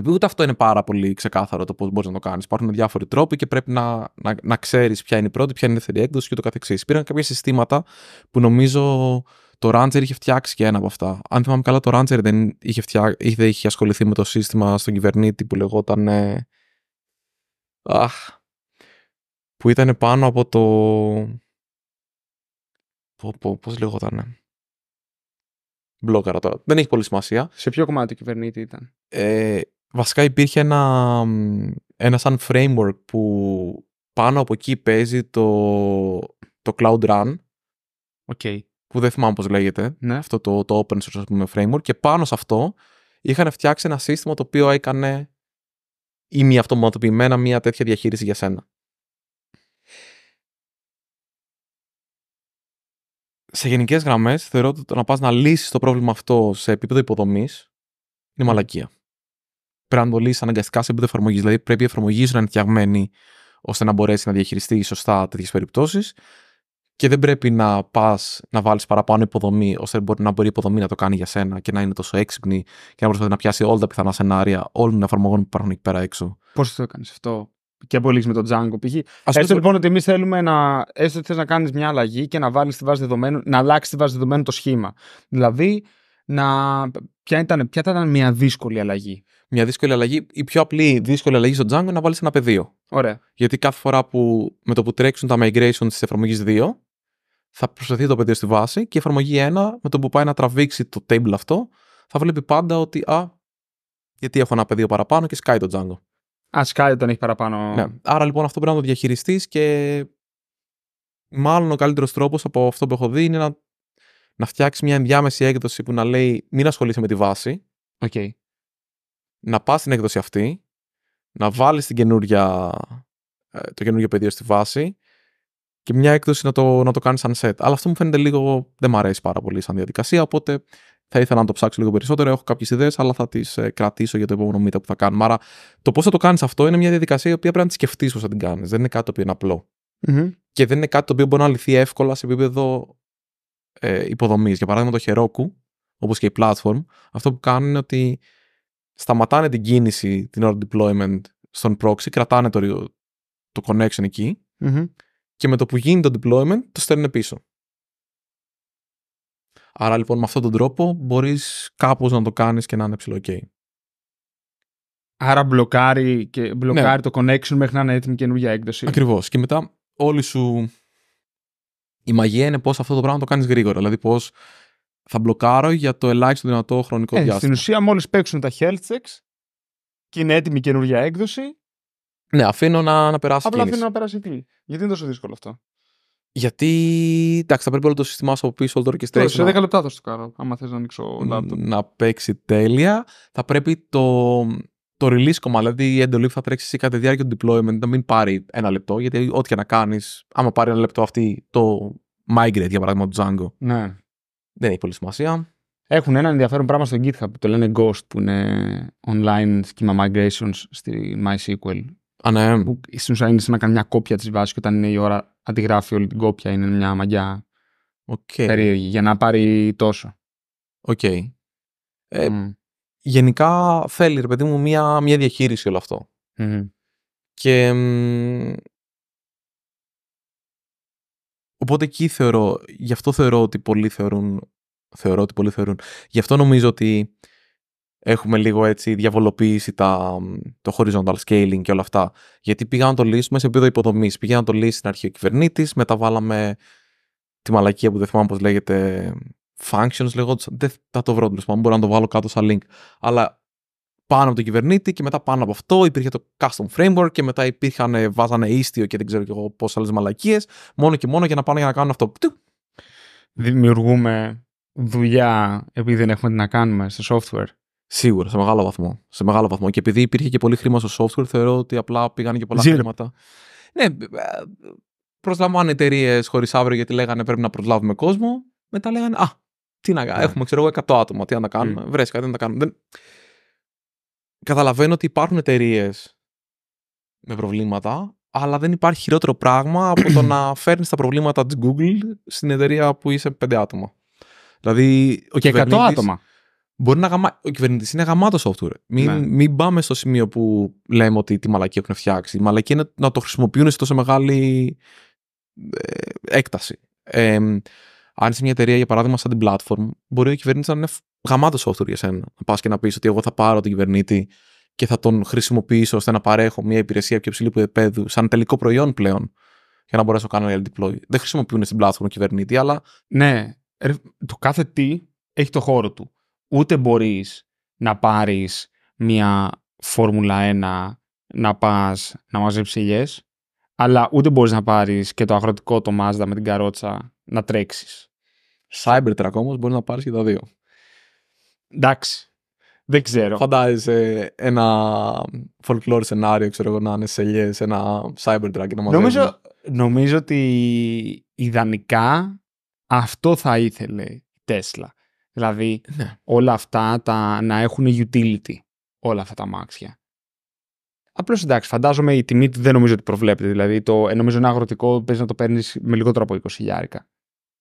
οποίο ούτε αυτό είναι πάρα πολύ ξεκάθαρο το πώς μπορείς να το κάνεις. Υπάρχουν διάφοροι τρόποι και πρέπει να, να, να ξέρεις ποια είναι η πρώτη, ποια είναι η δεύτερη έκδοση κ.ο.κ. Πήραν κάποια συστήματα που νομίζω το Ranger είχε φτιάξει και ένα από αυτά. Αν θυμάμαι καλά, το Ranger δεν είχε, φτιά... είχε ασχοληθεί με το σύστημα στον κυβερνήτη που λεγόταν. Ε... Που ήταν πάνω από το. Πώ λεγόταν. Μπλόκαρα τώρα. Δεν έχει πολύ σημασία. Σε ποιο κομμάτι του κυβερνήτη ήταν. Ε, βασικά υπήρχε ένα, ένα σαν framework που πάνω από εκεί παίζει το, το Cloud Run. Okay. Που δεν θυμάμαι πώς λέγεται. Ναι. Αυτό το, το open source πούμε, framework. Και πάνω σε αυτό είχαν φτιάξει ένα σύστημα το οποίο έκανε ή μη αυτοματοποιημένα μια τέτοια διαχείριση για σένα. σε γενικές γραμμές θεωρώ ότι το να πας να λύσεις το πρόβλημα αυτό σε επίπεδο υποδομής είναι ναι. μαλακία. Πρέπει να το λύσεις αναγκαστικά σε επίπεδο εφαρμογής. Δηλαδή πρέπει η εφαρμογή σου να είναι φτιαγμένη ώστε να μπορέσεις να διαχειριστείς σωστά τέτοιες περιπτώσεις και δεν πρέπει να πας να βάλεις παραπάνω υποδομή ώστε να μπορεί η υποδομή να το κάνει για σένα και να είναι τόσο έξυπνη και να προσπαθεί να πιάσει όλα τα πιθανά σενάρια όλων των εφαρμογών που υπάρχουν εκεί πέρα έξω. Πώς το έκανες αυτό, και απολύσει με τον Django π.χ. Έστω λοιπόν ότι εμείς θέλουμε να. Έστω ότι θες να κάνεις μια αλλαγή και να βάλεις βάση δεδομένου, να αλλάξεις τη βάση δεδομένου το σχήμα. Δηλαδή, να... ποια, ήταν, ποια ήταν μια δύσκολη αλλαγή. Μια δύσκολη αλλαγή, η πιο απλή δύσκολη αλλαγή στο Django είναι να βάλεις ένα πεδίο. Ωραία. Γιατί κάθε φορά που με το που τρέξουν τα migration της εφαρμογής 2, θα προσθεθεί το πεδίο στη βάση και η εφαρμογή 1, με το που πάει να τραβήξει το table αυτό, θα βλέπει πάντα ότι α, γιατί έχω ένα πεδίο παραπάνω και σκάει το Django. Α, κάτι τον έχει παραπάνω. Ναι. Άρα λοιπόν αυτό πρέπει να το διαχειριστείς και μάλλον ο καλύτερος τρόπος από αυτό που έχω δει είναι να, να φτιάξεις μια ενδιάμεση έκδοση που να λέει μην ασχολείσαι με τη βάση. Okay. Να πας στην έκδοση αυτή, να βάλεις ε, το καινούργιο πεδίο στη βάση και μια έκδοση να το, να το κάνεις σαν set. Αλλά αυτό μου φαίνεται λίγο. δεν μου αρέσει πάρα πολύ σαν διαδικασία. Οπότε θα ήθελα να το ψάξω λίγο περισσότερο. Έχω κάποιες ιδέες, αλλά θα τις ε, κρατήσω για το επόμενο meetup που θα κάνουμε. Άρα, το πώς θα το κάνεις αυτό είναι μια διαδικασία η οποία πρέπει να τη σκεφτείς πώς θα την κάνεις. Δεν είναι κάτι το οποίο είναι απλό. Και δεν είναι κάτι το οποίο μπορεί να λυθεί εύκολα σε επίπεδο ε, υποδομής. Για παράδειγμα, το Heroku, όπως και η platform, αυτό που κάνουν είναι ότι σταματάνε την κίνηση την ώρα deployment στον proxy, κρατάνε το, connection εκεί και με το που γίνει το deployment το στέλνουν πίσω. Άρα λοιπόν με αυτόν τον τρόπο μπορείς κάπως να το κάνεις και να είναι ψηλό okay. Άρα μπλοκάρει, και ναι. μπλοκάρει ναι. το connection μέχρι να είναι έτοιμη καινούργια έκδοση. Ακριβώς. Και μετά όλη σου η μαγεία είναι πώς αυτό το πράγμα το κάνεις γρήγορα. Δηλαδή πώς θα μπλοκάρω για το ελάχιστο δυνατό χρονικό ε, διάστημα. Στην ουσία μόλις παίξουν τα health checks και είναι έτοιμη καινούργια έκδοση. Ναι, αφήνω να, να περάσει Απλά αφήνω να περάσει τι. Γιατί είναι τόσο δύσκολο αυτό. Γιατί. Εντάξει, θα πρέπει όλο το σύστημά σου από πίσω, όλο το orchestration. Σε 10 λεπτά θα σου το κάνω, άμα θες να ανοίξω laptop. Να παίξει τέλεια. Θα πρέπει το, το release κομμάτι, δηλαδή η εντολή που θα τρέξεις κατά τη διάρκεια του deployment, να μην πάρει ένα λεπτό. Γιατί ό,τι και να κάνεις, άμα πάρει ένα λεπτό αυτή το migrate, για παράδειγμα, του Django. Ναι. Δεν έχει πολύ σημασία. Έχουν ένα ενδιαφέρον πράγμα στο GitHub που το λένε Ghost, που είναι online σχήμα migrations στη MySQL. Α, ναι. Που στην σαν να κάνει μια κόπια της βάσης και όταν είναι η ώρα αντιγράφει όλη την κόπια, είναι μια μαγιά okay. περίεργη, για να πάρει τόσο. Οκ. Okay. Ε, Γενικά θέλει, ρε παιδί μου, μια, μια διαχείριση όλο Και Οπότε εκεί θεωρώ, γι' αυτό θεωρώ ότι πολλοί θεωρούν, θεωρώ ότι πολλοί θεωρούν, γι' αυτό νομίζω ότι έχουμε λίγο έτσι διαβολοποίηση τα, το horizontal scaling και όλα αυτά. Γιατί πήγαμε να το λύσουμε σε επίπεδο υποδομής. Πήγαμε να το λύσει στην αρχή ο κυβερνήτης, μετά βάλαμε τη μαλακία που δεν θυμάμαι πώς λέγεται. Functions λεγόντουσαν. Δεν θα το βρω τέλος Μπορώ να το βάλω κάτω σαν link. Αλλά πάνω από τον κυβερνήτη και μετά πάνω από αυτό υπήρχε το custom framework και μετά υπήρχαν, βάζανε ίστιο και δεν ξέρω και εγώ πόσε άλλες μαλακίες. Μόνο και μόνο για να πάνε για να κάνουν αυτό. Δημιουργούμε δουλειά επειδή δεν έχουμε τι να κάνουμε σε software. Σίγουρα, σε μεγάλο βαθμό. Σε μεγάλο βαθμό. Και επειδή υπήρχε και πολύ χρήμα στο software, θεωρώ ότι απλά πήγαν και πολλά χρήματα. Ναι, ε, Προσλαμβάνε εταιρείες χωρίς αύριο γιατί λέγανε πρέπει να προσλάβουμε κόσμο. Μετά λέγανε Α, τι να κάνουμε. Ναι. Έχουμε, ξέρω εγώ, 100 άτομα. Τι να τα κάνουμε. Mm. Βρες να τα κάνουμε. Δεν... Καταλαβαίνω ότι υπάρχουν εταιρείες με προβλήματα, αλλά δεν υπάρχει χειρότερο πράγμα από το να φέρνεις τα προβλήματα της Google στην εταιρεία που είσαι 5 άτομα. Δηλαδή. Και 100 άτομα. Μπορεί να γαμα... Ο κυβερνητή είναι γαμάτο software. Μην, ναι. μην πάμε στο σημείο που λέμε ότι τη μαλακή έχουν φτιάξει. Η μαλακή είναι να το χρησιμοποιούν σε τόσο μεγάλη ε, έκταση. Ε, αν είσαι μια εταιρεία, για παράδειγμα, σαν την platform, μπορεί ο κυβερνήτης να είναι γαμάτο software για σένα. Να πας και να πεις ότι εγώ θα πάρω τον κυβερνήτη και θα τον χρησιμοποιήσω ώστε να παρέχω μια υπηρεσία πιο ψηλή επίπεδου, σαν τελικό προϊόν πλέον, για να μπορέσω να κάνω real deploy. Δεν χρησιμοποιούν στην platform κυβερνήτη, αλλά. Ναι, το κάθε τι έχει το χώρο του ούτε μπορείς να πάρεις μια Φόρμουλα 1 να πας να μαζέψεις ελιές, αλλά ούτε μπορείς να πάρεις και το αγροτικό το Mazda με την καρότσα να τρέξεις. Cybertruck όμως μπορεί να πάρεις και τα δύο. Εντάξει. Δεν ξέρω. Φαντάζεσαι ένα folklore σενάριο, ξέρω εγώ, να είναι σε ελιές, ένα Cybertruck να μαζέψεις. Νομίζω, νομίζω ότι ιδανικά αυτό θα ήθελε η Τέσλα. Δηλαδή ναι. όλα αυτά να έχουν utility όλα αυτά τα μάξια. Απλώς εντάξει, φαντάζομαι η τιμή του δεν νομίζω ότι προβλέπεται. Δηλαδή, το, ε, νομίζω ένα αγροτικό παίζει να το παίρνεις με λιγότερο από 20.000 χιλιάρικα.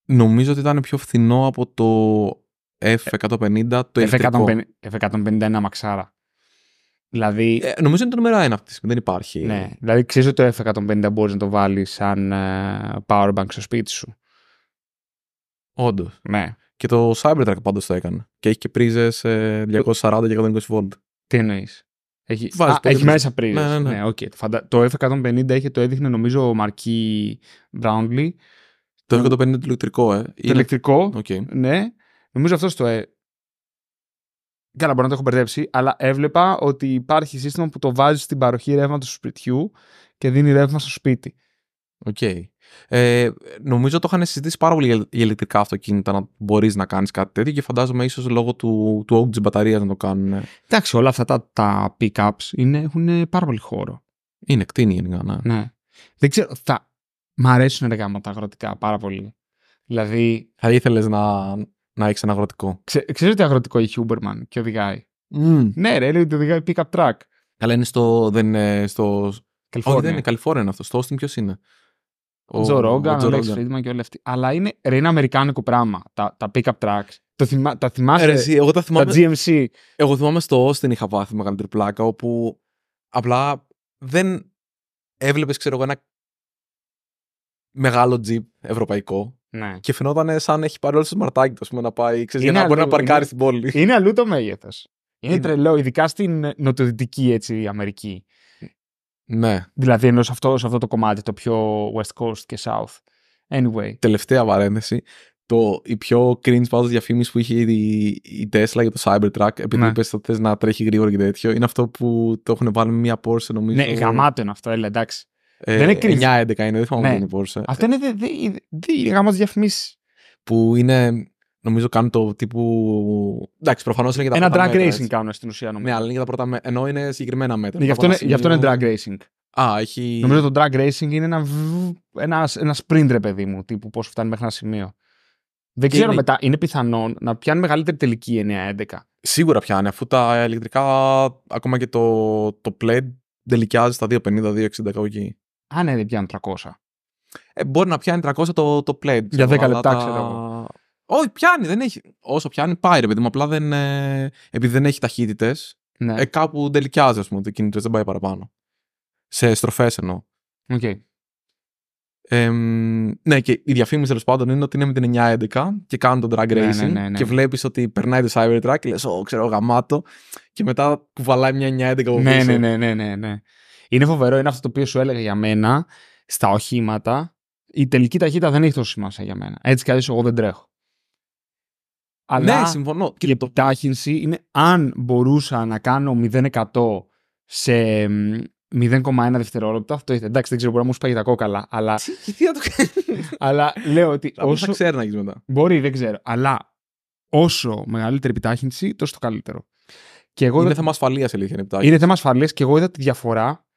Νομίζω ότι ήταν πιο φθηνό από το F150, το F-150, f F150 είναι μαξάρα. Δηλαδή, ε, νομίζω είναι το νούμερο ένα αυτή τη στιγμή, δεν υπάρχει. Ναι, δηλαδή ξέρεις ότι το F150 μπορείς να το βάλεις σαν uh, ε, powerbank στο σπίτι σου. Όντως. Ναι. Και το Cybertruck πάντως το έκανε. Και έχει και πρίζες 240 ε, και 120 volt. Τι εννοείς. Έχει, α, έχει μέσα πρίζες. Ναι, ναι, ναι. okay. Ναι, Φαντα... Το F150 είχε, το έδειχνε νομίζω ο Μαρκή Μπράουνλι. Το F150 είναι το ηλεκτρικό, ε. Το είναι... ηλεκτρικό. Okay. Ναι. Νομίζω αυτός το. Ε... Καλά, μπορεί να το έχω μπερδέψει, αλλά έβλεπα ότι υπάρχει σύστημα που το βάζει στην παροχή ρεύματος του σπιτιού και δίνει ρεύμα στο σπίτι. Οκ. Okay. Ε, νομίζω το είχαν συζητήσει πάρα πολύ για ηλεκτρικά αυτοκίνητα να μπορείς να κάνεις κάτι τέτοιο και φαντάζομαι ίσως λόγω του, του όγκου της μπαταρίας να το κάνουν. Ναι. Εντάξει, όλα αυτά τα, τα pickups έχουν πάρα πολύ χώρο. Είναι κτίνη γενικά, ναι. ναι. Δεν ξέρω, θα... Μ' αρέσουν ρε τα αγροτικά πάρα πολύ. Δηλαδή... Θα ήθελες να, να έχεις ένα αγροτικό. Ξέ, ξέρω τι αγροτικό έχει Uberman και οδηγάει. Mm. Ναι ρε, λέει ότι οδηγάει pick-up truck. Καλά είναι στο... Δεν είναι στο... Όχι, δεν είναι Καλιφόρνια αυτό. Στο Austin ποιος είναι. Ο Τζο Ρόγκαν, ο Λέξ Φρίντμαν και όλοι αυτοί. Αλλά είναι, ρε, είναι αμερικάνικο πράγμα. Τα, τα pick-up tracks. Το θυμά, τα θυμάσαι. Ε, ρε, εσύ, εγώ τα, θυμάμαι, τα GMC. Εγώ θυμάμαι στο Austin είχα πάθει μεγάλη τριπλάκα όπου απλά δεν έβλεπες, ξέρω εγώ, ένα μεγάλο τζιπ ευρωπαϊκό. Ναι. Και φαινόταν σαν έχει πάρει όλο το σμαρτάκι του να πάει. Ξέρεις, για να αλλού, μπορεί να παρκάρει είναι, στην πόλη. Είναι αλλού το μέγεθος. Είναι, είναι τρελό, ειδικά στην νοτιοδυτική έτσι, Αμερική. Ναι. Δηλαδή ενώ σε αυτό, σε αυτό το κομμάτι το πιο West Coast και South. Anyway. Τελευταία παρένθεση. Το, η πιο cringe πάντως διαφήμιση που είχε η, η Tesla για το Cybertruck επειδή ναι. είπες ότι θες να τρέχει γρήγορα και τέτοιο είναι αυτό που το έχουν βάλει με μια Porsche νομίζω. Ναι, γαμάτο είναι αυτό, έλα εντάξει. Ε, δεν είναι cringe. 9-11 είναι, δεν θυμάμαι ναι. είναι η Porsche. Αυτό είναι δε, δε, δε, γαμάτος διαφημίσεις. Που είναι Νομίζω κάνουν το τύπου. Εντάξει, προφανώς είναι για τα Ένα drag racing κάνουν στην ουσία. Νομίζω. Ναι, αλλά είναι για τα πρώτα Ενώ είναι συγκεκριμένα μέτρα. Ναι, γι, αυτό είναι, drag racing. Α, έχει... Νομίζω το drag racing είναι ένα, ένας, ένα sprint, ρε παιδί μου, τύπου πώς φτάνει μέχρι ένα σημείο. Δεν ξέρω είναι... μετά, είναι πιθανόν να πιάνει μεγαλύτερη τελική 9-11. Σίγουρα πιάνει, αφού τα ηλεκτρικά, ακόμα και το, το plaid τελικιάζει στα 250-260 κάπου Α, ναι, δεν πιάνει 300. Ε, μπορεί να πιάνει 300 το, το plaid. Για 10 λεπτά, τα... ξέρω όχι, πιάνει, δεν έχει. Όσο πιάνει, πάει ρε παιδί μου. Απλά δεν. Ε, επειδή δεν έχει ταχύτητες. Ναι. Ε, κάπου τελικιάζει, ας πούμε, το κινητό δεν πάει παραπάνω. Σε στροφές εννοώ. Okay. Ε, ναι, και η διαφήμιση τέλος πάντων είναι ότι είναι με την 911 και κάνουν το drag ναι, ναι, racing. Ναι, ναι, ναι, και βλέπεις ότι περνάει το track και λες, Ω, ξέρω, γαμάτο. Και μετά κουβαλάει μια 911 από ναι, πίσω. Ναι, ναι, ναι, ναι, ναι. Είναι φοβερό, είναι αυτό το οποίο σου έλεγα για μένα στα οχήματα. Η τελική ταχύτητα δεν έχει τόσο σημασία για μένα. Έτσι κι αλλιώς εγώ δεν τρέχω. Αλλά ναι, συμφωνώ. η επιτάχυνση είναι αν μπορούσα να κάνω 0% σε 0,1 δευτερόλεπτα. Αυτό ήθελα. Εντάξει, δεν ξέρω, μπορεί να μου σπάει τα κόκαλα. Αλλά... το κάνεις. αλλά λέω ότι. Όσο... Θα ξέρει να γίνει μετά. Μπορεί, δεν ξέρω. Αλλά όσο μεγαλύτερη επιτάχυνση, τόσο το καλύτερο. Και εγώ είναι είδα... θέμα ασφαλείας, η είναι επιτάχυνση. Είναι θέμα ασφαλείας και εγώ είδα τη διαφορά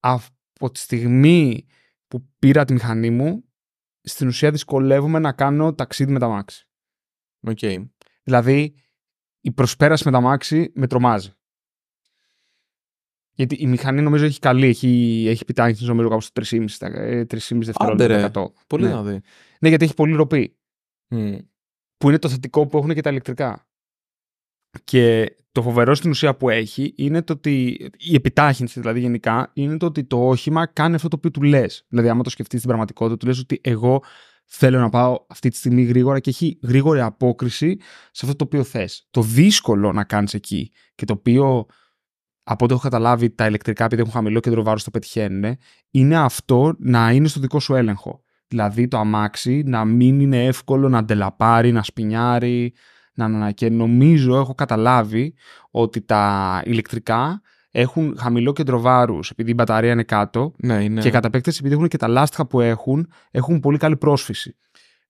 από τη στιγμή που πήρα τη μηχανή μου. Στην ουσία δυσκολεύομαι να κάνω ταξίδι με τα μάξι. Okay. Δηλαδή, η προσπέραση με τα μάξι με τρομάζει. Γιατί η μηχανή νομίζω έχει καλή, έχει, έχει επιτάχυνση νομίζω κάπου στο 3,5, ε, δευτερόλεπτα. Πολύ ναι. Ναι, γιατί έχει πολύ ροπή. Mm. Που είναι το θετικό που έχουν και τα ηλεκτρικά. Και το φοβερό στην ουσία που έχει είναι το ότι η επιτάχυνση δηλαδή γενικά είναι το ότι το όχημα κάνει αυτό το οποίο του λες. Δηλαδή, άμα το σκεφτείς στην πραγματικότητα, του λες ότι εγώ θέλω να πάω αυτή τη στιγμή γρήγορα και έχει γρήγορη απόκριση σε αυτό το οποίο θες. Το δύσκολο να κάνεις εκεί και το οποίο από ό,τι έχω καταλάβει τα ηλεκτρικά επειδή έχουν χαμηλό κέντρο βάρος το πετυχαίνουν είναι αυτό να είναι στο δικό σου έλεγχο. Δηλαδή το αμάξι να μην είναι εύκολο να αντελαπάρει, να σπινιάρει, και νομίζω έχω καταλάβει ότι τα ηλεκτρικά έχουν χαμηλό κέντρο βάρους επειδή η μπαταρία είναι κάτω. Ναι, είναι. Και κατά επέκταση, επειδή έχουν και τα λάστιχα που έχουν, έχουν πολύ καλή πρόσφυση.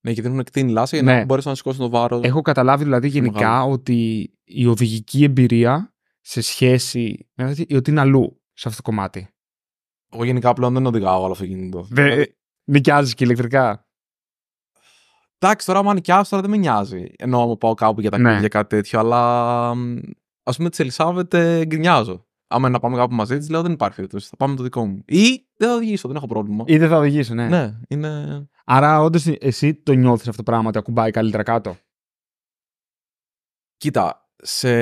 Ναι, γιατί έχουν εκτείνει λάστιχα για ναι. να μπορέσουν να σηκώσουν το βάρος. Έχω καταλάβει δηλαδή γενικά ότι η οδηγική εμπειρία σε σχέση με αυτή, ότι είναι αλλού σε αυτό το κομμάτι. Εγώ γενικά πλέον δεν οδηγάω άλλο αυτοκίνητο. Δεν ε, νοικιάζεις και ηλεκτρικά. Εντάξει, τώρα, αν νοικιάσω, τώρα δεν με νοιάζει. Ενώ πάω κάπου για τα ναι. για κάτι τέτοιο, αλλά ας πούμε τη Ελισάβετ ε, γκρινιάζω. Άμα να πάμε κάπου μαζί της, λέω δεν υπάρχει περίπτωση. Θα πάμε το δικό μου. Ή δεν θα οδηγήσω, δεν έχω πρόβλημα. Ή δεν θα οδηγήσω, ναι. Ναι, είναι. Άρα, όντως εσύ το νιώθεις αυτό το πράγμα Το ακουμπάει καλύτερα κάτω. Κοίτα, σε...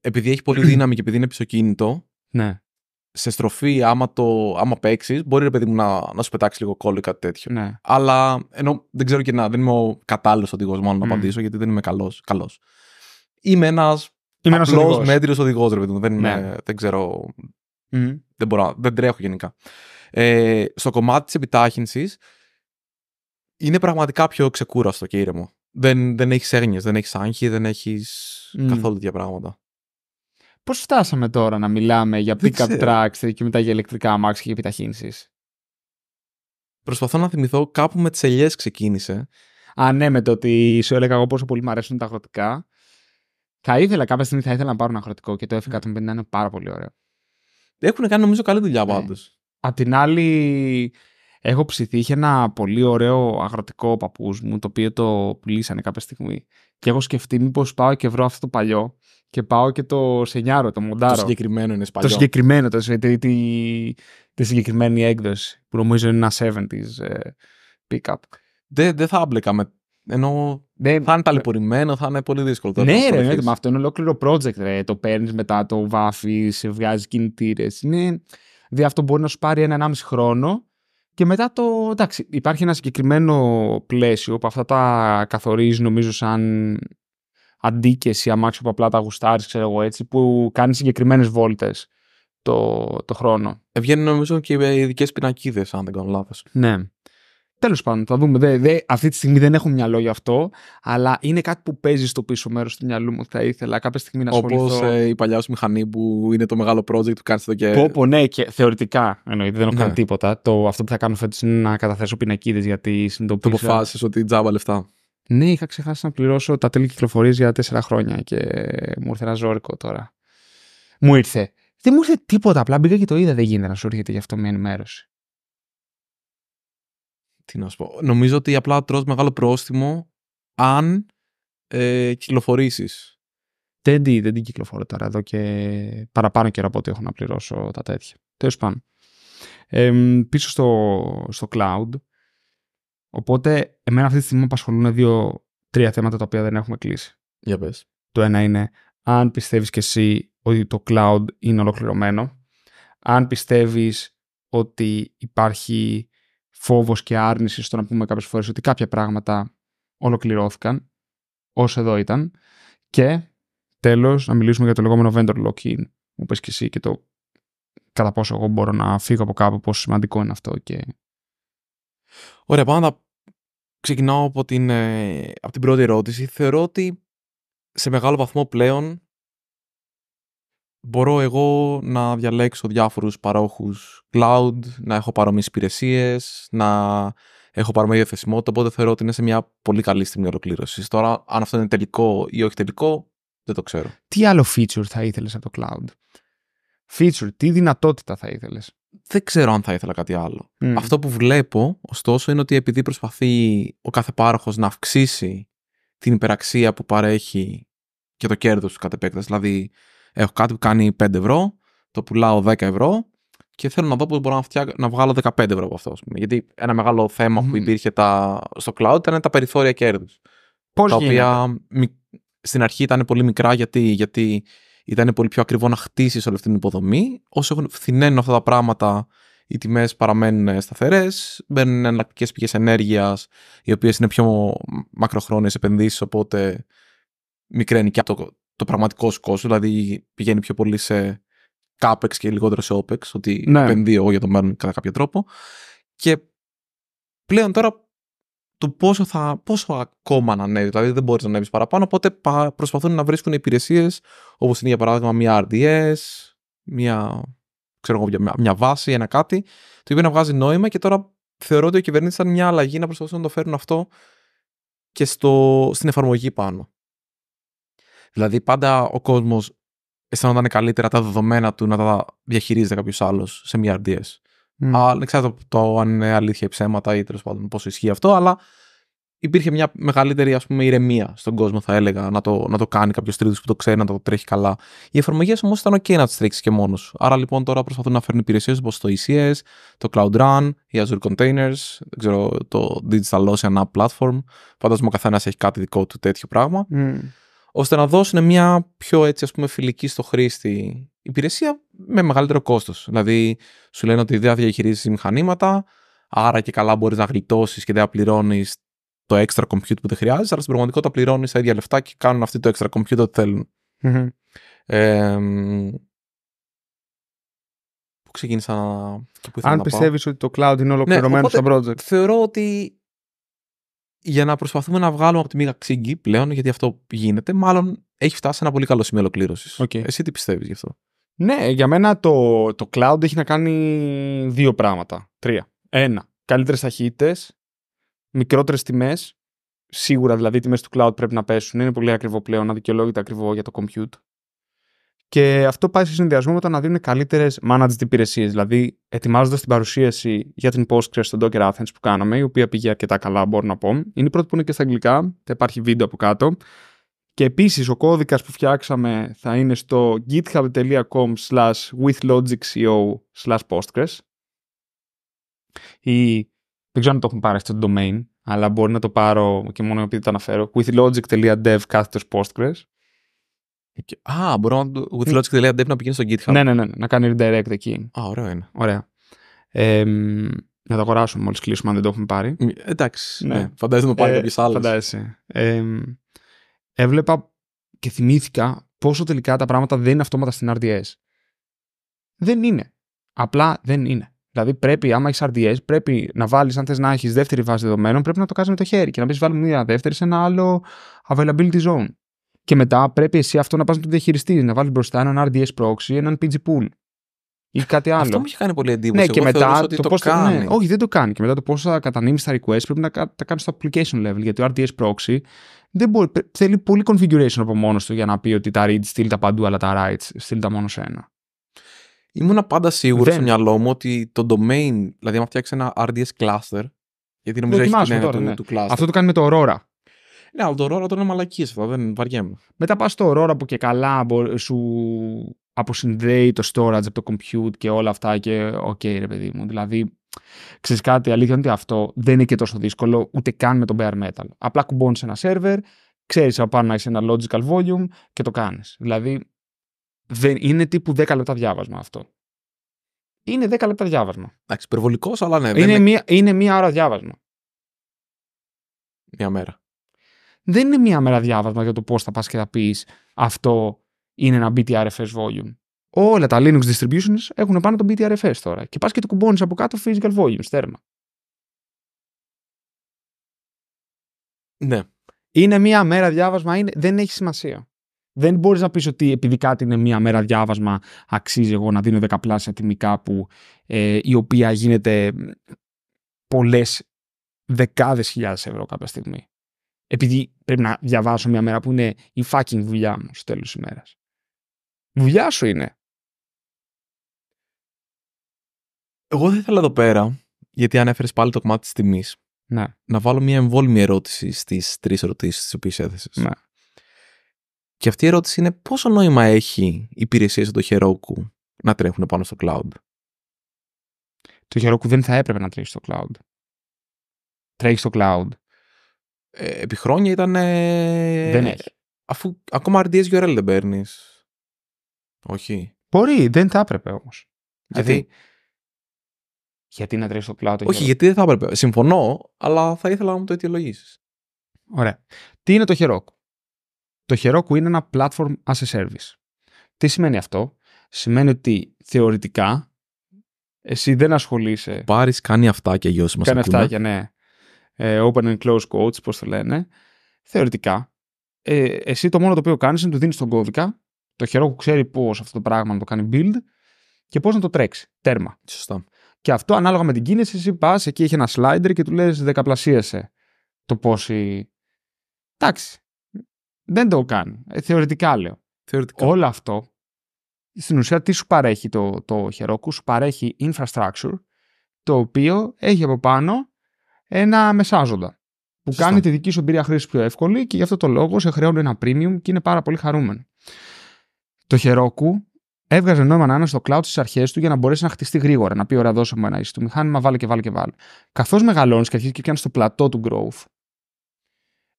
επειδή έχει πολύ δύναμη και επειδή είναι πισωκίνητο, ναι. σε στροφή, άμα, το... άμα παίξεις, μπορεί ρε παιδί μου να, να σου πετάξει λίγο κόλλο ή κάτι τέτοιο. Ναι. Αλλά ενώ δεν ξέρω και να, δεν είμαι ο κατάλληλος οδηγός, μόνο mm. να απαντήσω, γιατί δεν είμαι καλός. Καλός. Είμαι ένας Είμαι ένας οδηγός. μέτριος οδηγός, ρε παιδί μου. Δεν, ναι. δεν ξέρω. Mm. Δεν, μπορώ, δεν τρέχω γενικά. Ε, στο κομμάτι της επιτάχυνσης είναι πραγματικά πιο ξεκούραστο και ήρεμο. Δεν, δεν έχεις έγνοιες, δεν έχεις άγχη, δεν έχεις mm. καθόλου τέτοια πράγματα. Πώς φτάσαμε τώρα να μιλάμε για pickup up και μετά για ηλεκτρικά αμάξια και επιταχύνσεις. Προσπαθώ να θυμηθώ, κάπου με τις ελιές ξεκίνησε. Α, ναι, με το ότι σου έλεγα εγώ πόσο πολύ μου αρέσουν τα αγροτικά θα ήθελα κάποια στιγμή θα ήθελα να πάρω ένα χρωτικό και το F150 είναι πάρα πολύ ωραίο. Έχουν κάνει νομίζω καλή δουλειά ναι. πάντως. Απ' την άλλη, έχω ψηθεί. Είχε ένα πολύ ωραίο αγροτικό παππούς μου, το οποίο το πουλήσανε κάποια στιγμή. Και έχω σκεφτεί μήπως πάω και βρω αυτό το παλιό και πάω και το σενιάρο, το μοντάρο. Το συγκεκριμένο είναι παλιό. Το συγκεκριμένο, το, τη, τη, τη συγκεκριμένη έκδοση που νομίζω είναι ένα 70s ε, pickup. Δεν δε θα άμπλεκα με ενώ ναι, θα είναι ταλαιπωρημένο, θα είναι πολύ δύσκολο. ναι, ρε, ναι, αυτό είναι ολόκληρο project. Ρε. Το παίρνεις μετά, το βάφεις, βγάζεις κινητήρες. Είναι... Δηλαδή αυτό μπορεί να σου πάρει χρόνο και μετά το. Εντάξει, υπάρχει ένα συγκεκριμένο πλαίσιο που αυτά τα καθορίζεις νομίζω σαν αντίκεση αμάξιο που απλά τα γουστάρεις, ξέρω εγώ έτσι, που κάνει συγκεκριμένες βόλτες το, το χρόνο. Ε, βγαίνουν νομίζω και οι ειδικές πινακίδες, αν δεν κάνω λάθος. Ναι. Τέλος πάντων, θα δούμε. Δε, δε, αυτή τη στιγμή δεν έχω μυαλό γι' αυτό, αλλά είναι κάτι που παίζει στο πίσω μέρος του μυαλού μου θα ήθελα κάποια στιγμή να ασχοληθώ. Όπως ε, η παλιά σου μηχανή που είναι το μεγάλο project που κάνεις εδώ και. Πω, πω, ναι, και θεωρητικά εννοείται, δεν έχω ναι. κάνει τίποτα. Το, αυτό που θα κάνω φέτος είναι να καταθέσω πινακίδες γιατί συντοπίζω... Το αποφάσισες ότι τζάμπα λεφτά. Ναι, είχα ξεχάσει να πληρώσω τα τέλη κυκλοφορίας για τέσσερα χρόνια και μου ήρθε ένα ζώρικο τώρα. Μου ήρθε. Δεν μου ήρθε τίποτα. Απλά μπήκα και το είδα. Δεν γίνεται να σου έρχεται γι' αυτό μια ενημέρωση να πω. Νομίζω ότι απλά τρως μεγάλο πρόστιμο αν ε, κυκλοφορήσεις. Δεν, δεν την κυκλοφορώ τώρα εδώ και παραπάνω καιρό από ό,τι έχω να πληρώσω τα τέτοια. Τέλος πάντων. πίσω στο, στο cloud. Οπότε, εμένα αυτή τη στιγμή απασχολούν δύο-τρία θέματα τα οποία δεν έχουμε κλείσει. Για πες. Το ένα είναι αν πιστεύεις και εσύ ότι το cloud είναι ολοκληρωμένο, αν πιστεύεις ότι υπάρχει φόβος και άρνησης στο να πούμε κάποιες φορές ότι κάποια πράγματα ολοκληρώθηκαν όσο εδώ ήταν. Και τέλος, να μιλήσουμε για το λεγόμενο vendor lock-in. Μου πες και εσύ και το κατά πόσο εγώ μπορώ να φύγω από κάπου, πόσο σημαντικό είναι αυτό. Και... Ωραία, πάντα να ξεκινάω από την, ε, από την πρώτη ερώτηση. Θεωρώ ότι σε μεγάλο βαθμό πλέον μπορώ εγώ να διαλέξω διάφορους παρόχους cloud, να έχω παρόμοιες υπηρεσίες, να έχω παρόμοια διαθεσιμότητα, οπότε θεωρώ ότι είναι σε μια πολύ καλή στιγμή ολοκλήρωσης. Τώρα, αν αυτό είναι τελικό ή όχι τελικό, δεν το ξέρω. Τι άλλο feature θα ήθελες από το cloud? Feature, τι δυνατότητα θα ήθελες? Δεν ξέρω αν θα ήθελα κάτι άλλο. Αυτό που βλέπω, ωστόσο, είναι ότι επειδή προσπαθεί ο κάθε πάροχος να αυξήσει την υπεραξία που παρέχει και το κέρδος του κατ' επέκταση, δηλαδή Έχω κάτι που κάνει 5 ευρώ, το πουλάω 10 ευρώ και θέλω να δω πώς μπορώ να, φτιά... να βγάλω 15 ευρώ από αυτό. Γιατί ένα μεγάλο θέμα που υπήρχε τα... στο cloud ήταν τα περιθώρια κέρδους. Πώς Τα οποία στην αρχή ήταν πολύ μικρά γιατί, γιατί ήταν πολύ πιο ακριβό να χτίσεις όλη αυτή την υποδομή. Όσο φθηναίνουν αυτά τα πράγματα, οι τιμές παραμένουν σταθερές. Μπαίνουν εναλλακτικές πηγές ενέργειας, οι οποίες είναι πιο μακροχρόνιες επενδύσεις. Οπότε μικραίνει και το το πραγματικό σου κόστος. Δηλαδή πηγαίνει πιο πολύ σε CAPEX και λιγότερο σε OPEX, ότι ναι. επενδύω εγώ για το μέλλον κατά κάποιο τρόπο. Και πλέον τώρα το πόσο, θα, πόσο ακόμα να ανέβει, δηλαδή δεν μπορείς να ανέβεις παραπάνω. Οπότε προσπαθούν να βρίσκουν υπηρεσίες όπως είναι για παράδειγμα μια RDS, μια, ξέρω, μια, μια βάση, ένα κάτι, το οποίο να βγάζει νόημα και τώρα θεωρώ ότι οι κυβερνήσεις ήταν μια αλλαγή να προσπαθούν να το φέρουν αυτό και στο, στην εφαρμογή πάνω. Δηλαδή, πάντα ο κόσμος αισθανόταν καλύτερα τα δεδομένα του να τα διαχειρίζεται κάποιος άλλος σε μια RDS. Mm. Ανεξάρτητα ξέρω το αν είναι αλήθεια ή ψέματα ή τέλος πάντων πόσο ισχύει αυτό, αλλά υπήρχε μια μεγαλύτερη ας πούμε, ηρεμία στον κόσμο, θα έλεγα, να το, να το κάνει κάποιος τρίτος που το ξέρει, να το τρέχει καλά. Οι εφαρμογές όμως ήταν OK να τις τρέξεις και μόνος. Άρα λοιπόν τώρα προσπαθούν να φέρουν υπηρεσίες όπως το ECS, το Cloud Run, οι Azure Containers, ξέρω, το Digital Ocean App Platform. Φαντάζομαι ο καθένας έχει κάτι δικό του τέτοιο πράγμα ώστε να δώσουν μια πιο έτσι ας πούμε φιλική στο χρήστη υπηρεσία με μεγαλύτερο κόστος. Δηλαδή σου λένε ότι δεν διαχειρίζεις μηχανήματα, άρα και καλά μπορείς να γλιτώσεις και δεν πληρώνεις το extra compute που δεν χρειάζεσαι, αλλά στην πραγματικότητα πληρώνεις τα ίδια λεφτά και κάνουν αυτή το extra compute ό,τι θελουν mm-hmm. ε, που ξεκίνησα και Αν πιστεύεις ότι το cloud είναι ναι, ολοκληρωμένο ναι, στο project. Θεωρώ ότι για να προσπαθούμε να βγάλουμε από τη μίγα ξύγκη πλέον, γιατί αυτό γίνεται, μάλλον έχει φτάσει σε ένα πολύ καλό σημείο ολοκλήρωσης. Εσύ τι πιστεύεις γι' αυτό. Ναι, για μένα το, το cloud έχει να κάνει δύο πράγματα. Τρία. Ένα, καλύτερες ταχύτητες, μικρότερες τιμές. Σίγουρα δηλαδή οι τιμές του cloud πρέπει να πέσουν. Είναι πολύ ακριβό πλέον, αδικαιολόγητα ακριβό για το compute. Και αυτό πάει σε συνδυασμό με το να δίνουν καλύτερες managed υπηρεσίες. Δηλαδή, ετοιμάζοντας την παρουσίαση για την Postgres στο Docker Athens που κάναμε, η οποία πήγε αρκετά καλά, μπορώ να πω. Είναι η πρώτη που είναι και στα αγγλικά, θα υπάρχει βίντεο από κάτω. Και επίσης, ο κώδικας που φτιάξαμε θα είναι στο github.com slash withlogicco slash Postgres. Ή δεν ξέρω αν το έχουν πάρει στο domain, αλλά μπορεί να το πάρω και μόνο επειδή το αναφέρω. withlogicdev κάθετο Postgres. Α, μπορώ να το. With ε, Logic δηλαδή, να πηγαίνει στο ναι, GitHub. Ναι, ναι, ναι, να κάνει redirect εκεί. Α, ωραίο είναι. Ωραία. Ε, να το αγοράσουμε μόλις κλείσουμε, αν δεν το έχουμε πάρει. Ε, εντάξει. Ναι. ναι. Φαντάζομαι να πάρει ε, κάποιε άλλε. Φαντάζεσαι. έβλεπα και θυμήθηκα πόσο τελικά τα πράγματα δεν είναι αυτόματα στην RDS. Δεν είναι. Απλά δεν είναι. Δηλαδή, πρέπει, άμα έχεις RDS, πρέπει να βάλεις, αν θες να έχεις δεύτερη βάση δεδομένων, πρέπει να το κάνεις με το χέρι και να πεις βάλουμε μια δεύτερη σε ένα άλλο availability zone. Και μετά πρέπει εσύ αυτό να πας να το διαχειριστείς, να βάλεις μπροστά έναν RDS proxy, έναν PG pool ή κάτι άλλο. Αυτό μου είχε κάνει πολύ εντύπωση. Ναι, Εγώ και μετά ότι το, το πώς ναι, κάνει. όχι, δεν το κάνει. Και μετά το πώ θα κατανείμεις τα request πρέπει να τα κάνεις στο application level. Γιατί ο RDS proxy δεν μπορεί, θέλει πολύ configuration από μόνος του για να πει ότι τα read στείλει τα παντού, αλλά τα writes στείλει τα μόνο σε ένα. Ήμουν πάντα σίγουρο στο μυαλό μου ότι το domain, δηλαδή αν φτιάξεις ένα RDS cluster. Γιατί νομίζω έχει ναι. του cluster. Αυτό το κάνει με το Aurora. Ναι, αλλά το Aurora τώρα είναι μαλακή αυτό, δεν βαριέμαι. Μετά πας στο Aurora που και καλά σου αποσυνδέει το storage από το compute και όλα αυτά και οκ, okay, ρε παιδί μου. Δηλαδή, ξέρεις κάτι, αλήθεια είναι ότι αυτό δεν είναι και τόσο δύσκολο ούτε καν με τον bare metal. Απλά κουμπώνεις ένα server, ξέρεις από πάνω να έχει ένα logical volume και το κάνεις. Δηλαδή, δεν, είναι τύπου 10 λεπτά διάβασμα αυτό. Είναι 10 λεπτά διάβασμα. Εντάξει, υπερβολικός, αλλά ναι. Είναι, δεν... μία, είναι μία ώρα διάβασμα. Μία μέρα δεν είναι μία μέρα διάβασμα για το πώς θα πας και θα πεις αυτό είναι ένα BTRFS volume. Όλα τα Linux distributions έχουν πάνω το BTRFS τώρα. Και πας και το κουμπώνεις από κάτω physical volume, τέρμα. Ναι. Είναι μία μέρα διάβασμα, είναι, δεν έχει σημασία. Δεν μπορείς να πεις ότι επειδή κάτι είναι μία μέρα διάβασμα, αξίζει εγώ να δίνω δεκαπλάσια τιμικά που ε, η οποία γίνεται πολλές δεκάδες χιλιάδες ευρώ κάποια στιγμή επειδή πρέπει να διαβάσω μια μέρα που είναι η fucking δουλειά μου στο τέλος της ημέρας. Δουλειά σου είναι. Εγώ θα ήθελα εδώ πέρα, γιατί ανέφερες πάλι το κομμάτι της τιμής, να. να βάλω μια εμβόλυμη ερώτηση στις τρεις ερωτήσεις τις οποίες έθεσες. Ναι. Και αυτή η ερώτηση είναι πόσο νόημα έχει οι υπηρεσίες του χερόκου να τρέχουν πάνω στο cloud. Το χερόκου δεν θα έπρεπε να τρέχει στο cloud. Τρέχει στο cloud ε, επί χρόνια ήταν. δεν έχει. Αφού ακόμα RDS URL δεν παίρνεις. Όχι. Μπορεί, δεν θα έπρεπε όμως. Γιατί. γιατί... να τρέχει το πλάτο. Όχι, γιατί δεν θα έπρεπε. Συμφωνώ, αλλά θα ήθελα να μου το αιτιολογήσεις. Ωραία. Τι είναι το Heroku. Το Heroku είναι ένα platform as a service. Τι σημαίνει αυτό. Σημαίνει ότι θεωρητικά εσύ δεν ασχολείσαι. Πάρεις, κάνει αυτά και γιος μας. Κάνει αυτά και ναι. Ε, open and close quotes, πώς το λένε, θεωρητικά, ε, εσύ το μόνο το οποίο κάνεις είναι του δίνεις τον κώδικα, το χερό που ξέρει πώς αυτό το πράγμα να το κάνει build και πώς να το τρέξει, τέρμα. Σωστό. Και αυτό ανάλογα με την κίνηση, εσύ πας, εκεί έχει ένα slider και του λες δεκαπλασίασε το πόσοι... Εντάξει, δεν το κάνει. Ε, θεωρητικά λέω. Θεωρητικά. Όλο αυτό, στην ουσία τι σου παρέχει το, το χερόκου, σου παρέχει infrastructure, το οποίο έχει από πάνω ένα μεσάζοντα. Που κάνει τη δική σου εμπειρία χρήση πιο εύκολη και γι' αυτό το λόγο σε χρεώνει ένα premium και είναι πάρα πολύ χαρούμενο. Το χερόκου έβγαζε νόημα να είναι στο cloud στις αρχές του για να μπορέσει να χτιστεί γρήγορα. Να πει: Ωραία, δώσε μου ένα ίση του μηχάνημα, βάλε και βάλε και βάλε. Καθώς μεγαλώνεις και αρχίζεις και πιάνει στο πλατό του growth,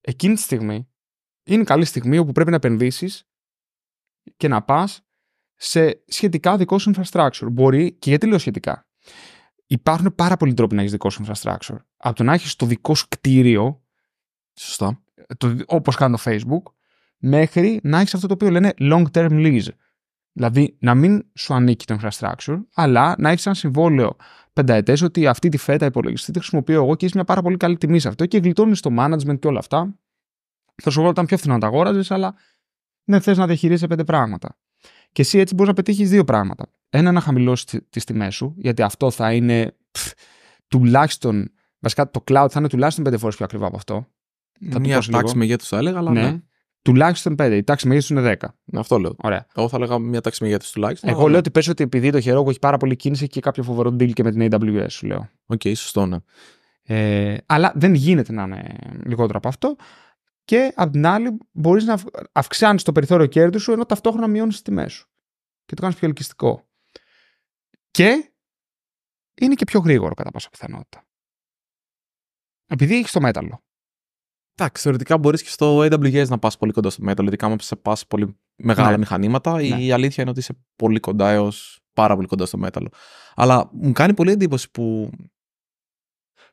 εκείνη τη στιγμή είναι καλή στιγμή όπου πρέπει να επενδύσεις και να πας σε σχετικά δικό σου infrastructure. Μπορεί, και γιατί λέω σχετικά, υπάρχουν πάρα πολλοί τρόποι να έχεις δικό σου infrastructure. Από το να έχεις το δικό σου κτίριο. Σωστά. Όπω κάνει το Facebook, μέχρι να έχεις αυτό το οποίο λένε long term lease. Δηλαδή να μην σου ανήκει το infrastructure, αλλά να έχεις ένα συμβόλαιο πενταετές ότι αυτή τη φέτα υπολογιστή τη χρησιμοποιώ εγώ και έχει μια πάρα πολύ καλή τιμή σε αυτό και γλιτώνεις το management και όλα αυτά. Θα σου βγάλω ήταν πιο φθηνό να τα αγόραζες, αλλά δεν θες να διαχειρίζεσαι πέντε πράγματα. Και εσύ έτσι μπορείς να πετύχεις δύο πράγματα. Ένα, να χαμηλώσεις τις τιμές σου, γιατί αυτό θα είναι πφ, τουλάχιστον. Βασικά το cloud θα είναι τουλάχιστον πέντε φορές πιο ακριβό από αυτό. Θα Μια τάξη μεγέθους θα έλεγα, αλλά ναι. ναι. Τουλάχιστον πέντε. Η τάξη μεγέθους είναι δέκα. Ναι, αυτό λέω. Ωραία. Εγώ θα έλεγα μια τάξη μεγέθους τουλάχιστον. Εγώ λέω ναι. ότι πες ότι επειδή το χερό έχει πάρα πολύ κίνηση και κάποιο φοβερό deal και με την AWS, σου λέω. Οκ, okay, σωστό, ναι. Ε, αλλά δεν γίνεται να είναι λιγότερο από αυτό και απ' την άλλη μπορείς να αυξάνεις το περιθώριο κέρδους σου ενώ ταυτόχρονα μειώνεις τις τιμές σου. Και το κάνεις πιο ελκυστικό. Και είναι και πιο γρήγορο κατά πάσα πιθανότητα. Επειδή έχεις το μέταλλο. Εντάξει, θεωρητικά μπορείς και στο AWS να πας πολύ κοντά στο μέταλλο, ειδικά άμα σε πας πολύ μεγάλα ναι. μηχανήματα. Η ναι. αλήθεια είναι ότι είσαι πολύ κοντά έως πάρα πολύ κοντά στο μέταλλο. Αλλά μου κάνει πολύ εντύπωση που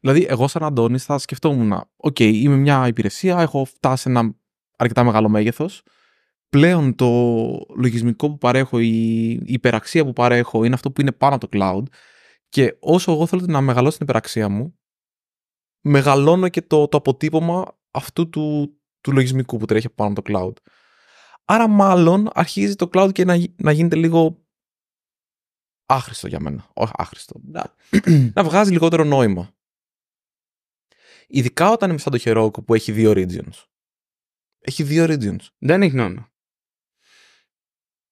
Δηλαδή, εγώ σαν Αντώνης θα σκεφτόμουν, οκ, είμαι μια υπηρεσία, έχω φτάσει σε ένα αρκετά μεγάλο μέγεθος. Πλέον το λογισμικό που παρέχω, η υπεραξία που παρέχω είναι αυτό που είναι πάνω από το cloud. Και όσο εγώ θέλω να μεγαλώσω την υπεραξία μου, μεγαλώνω και το, το αποτύπωμα αυτού του, του λογισμικού που τρέχει πάνω από το cloud. Άρα μάλλον αρχίζει το cloud και να, να γίνεται λίγο άχρηστο για μένα. Όχι άχρηστο. Να, να βγάζει λιγότερο νόημα. Ειδικά όταν είμαι σαν το Χερόκο που έχει δύο regions. Έχει δύο regions. Δεν έχει νόημα.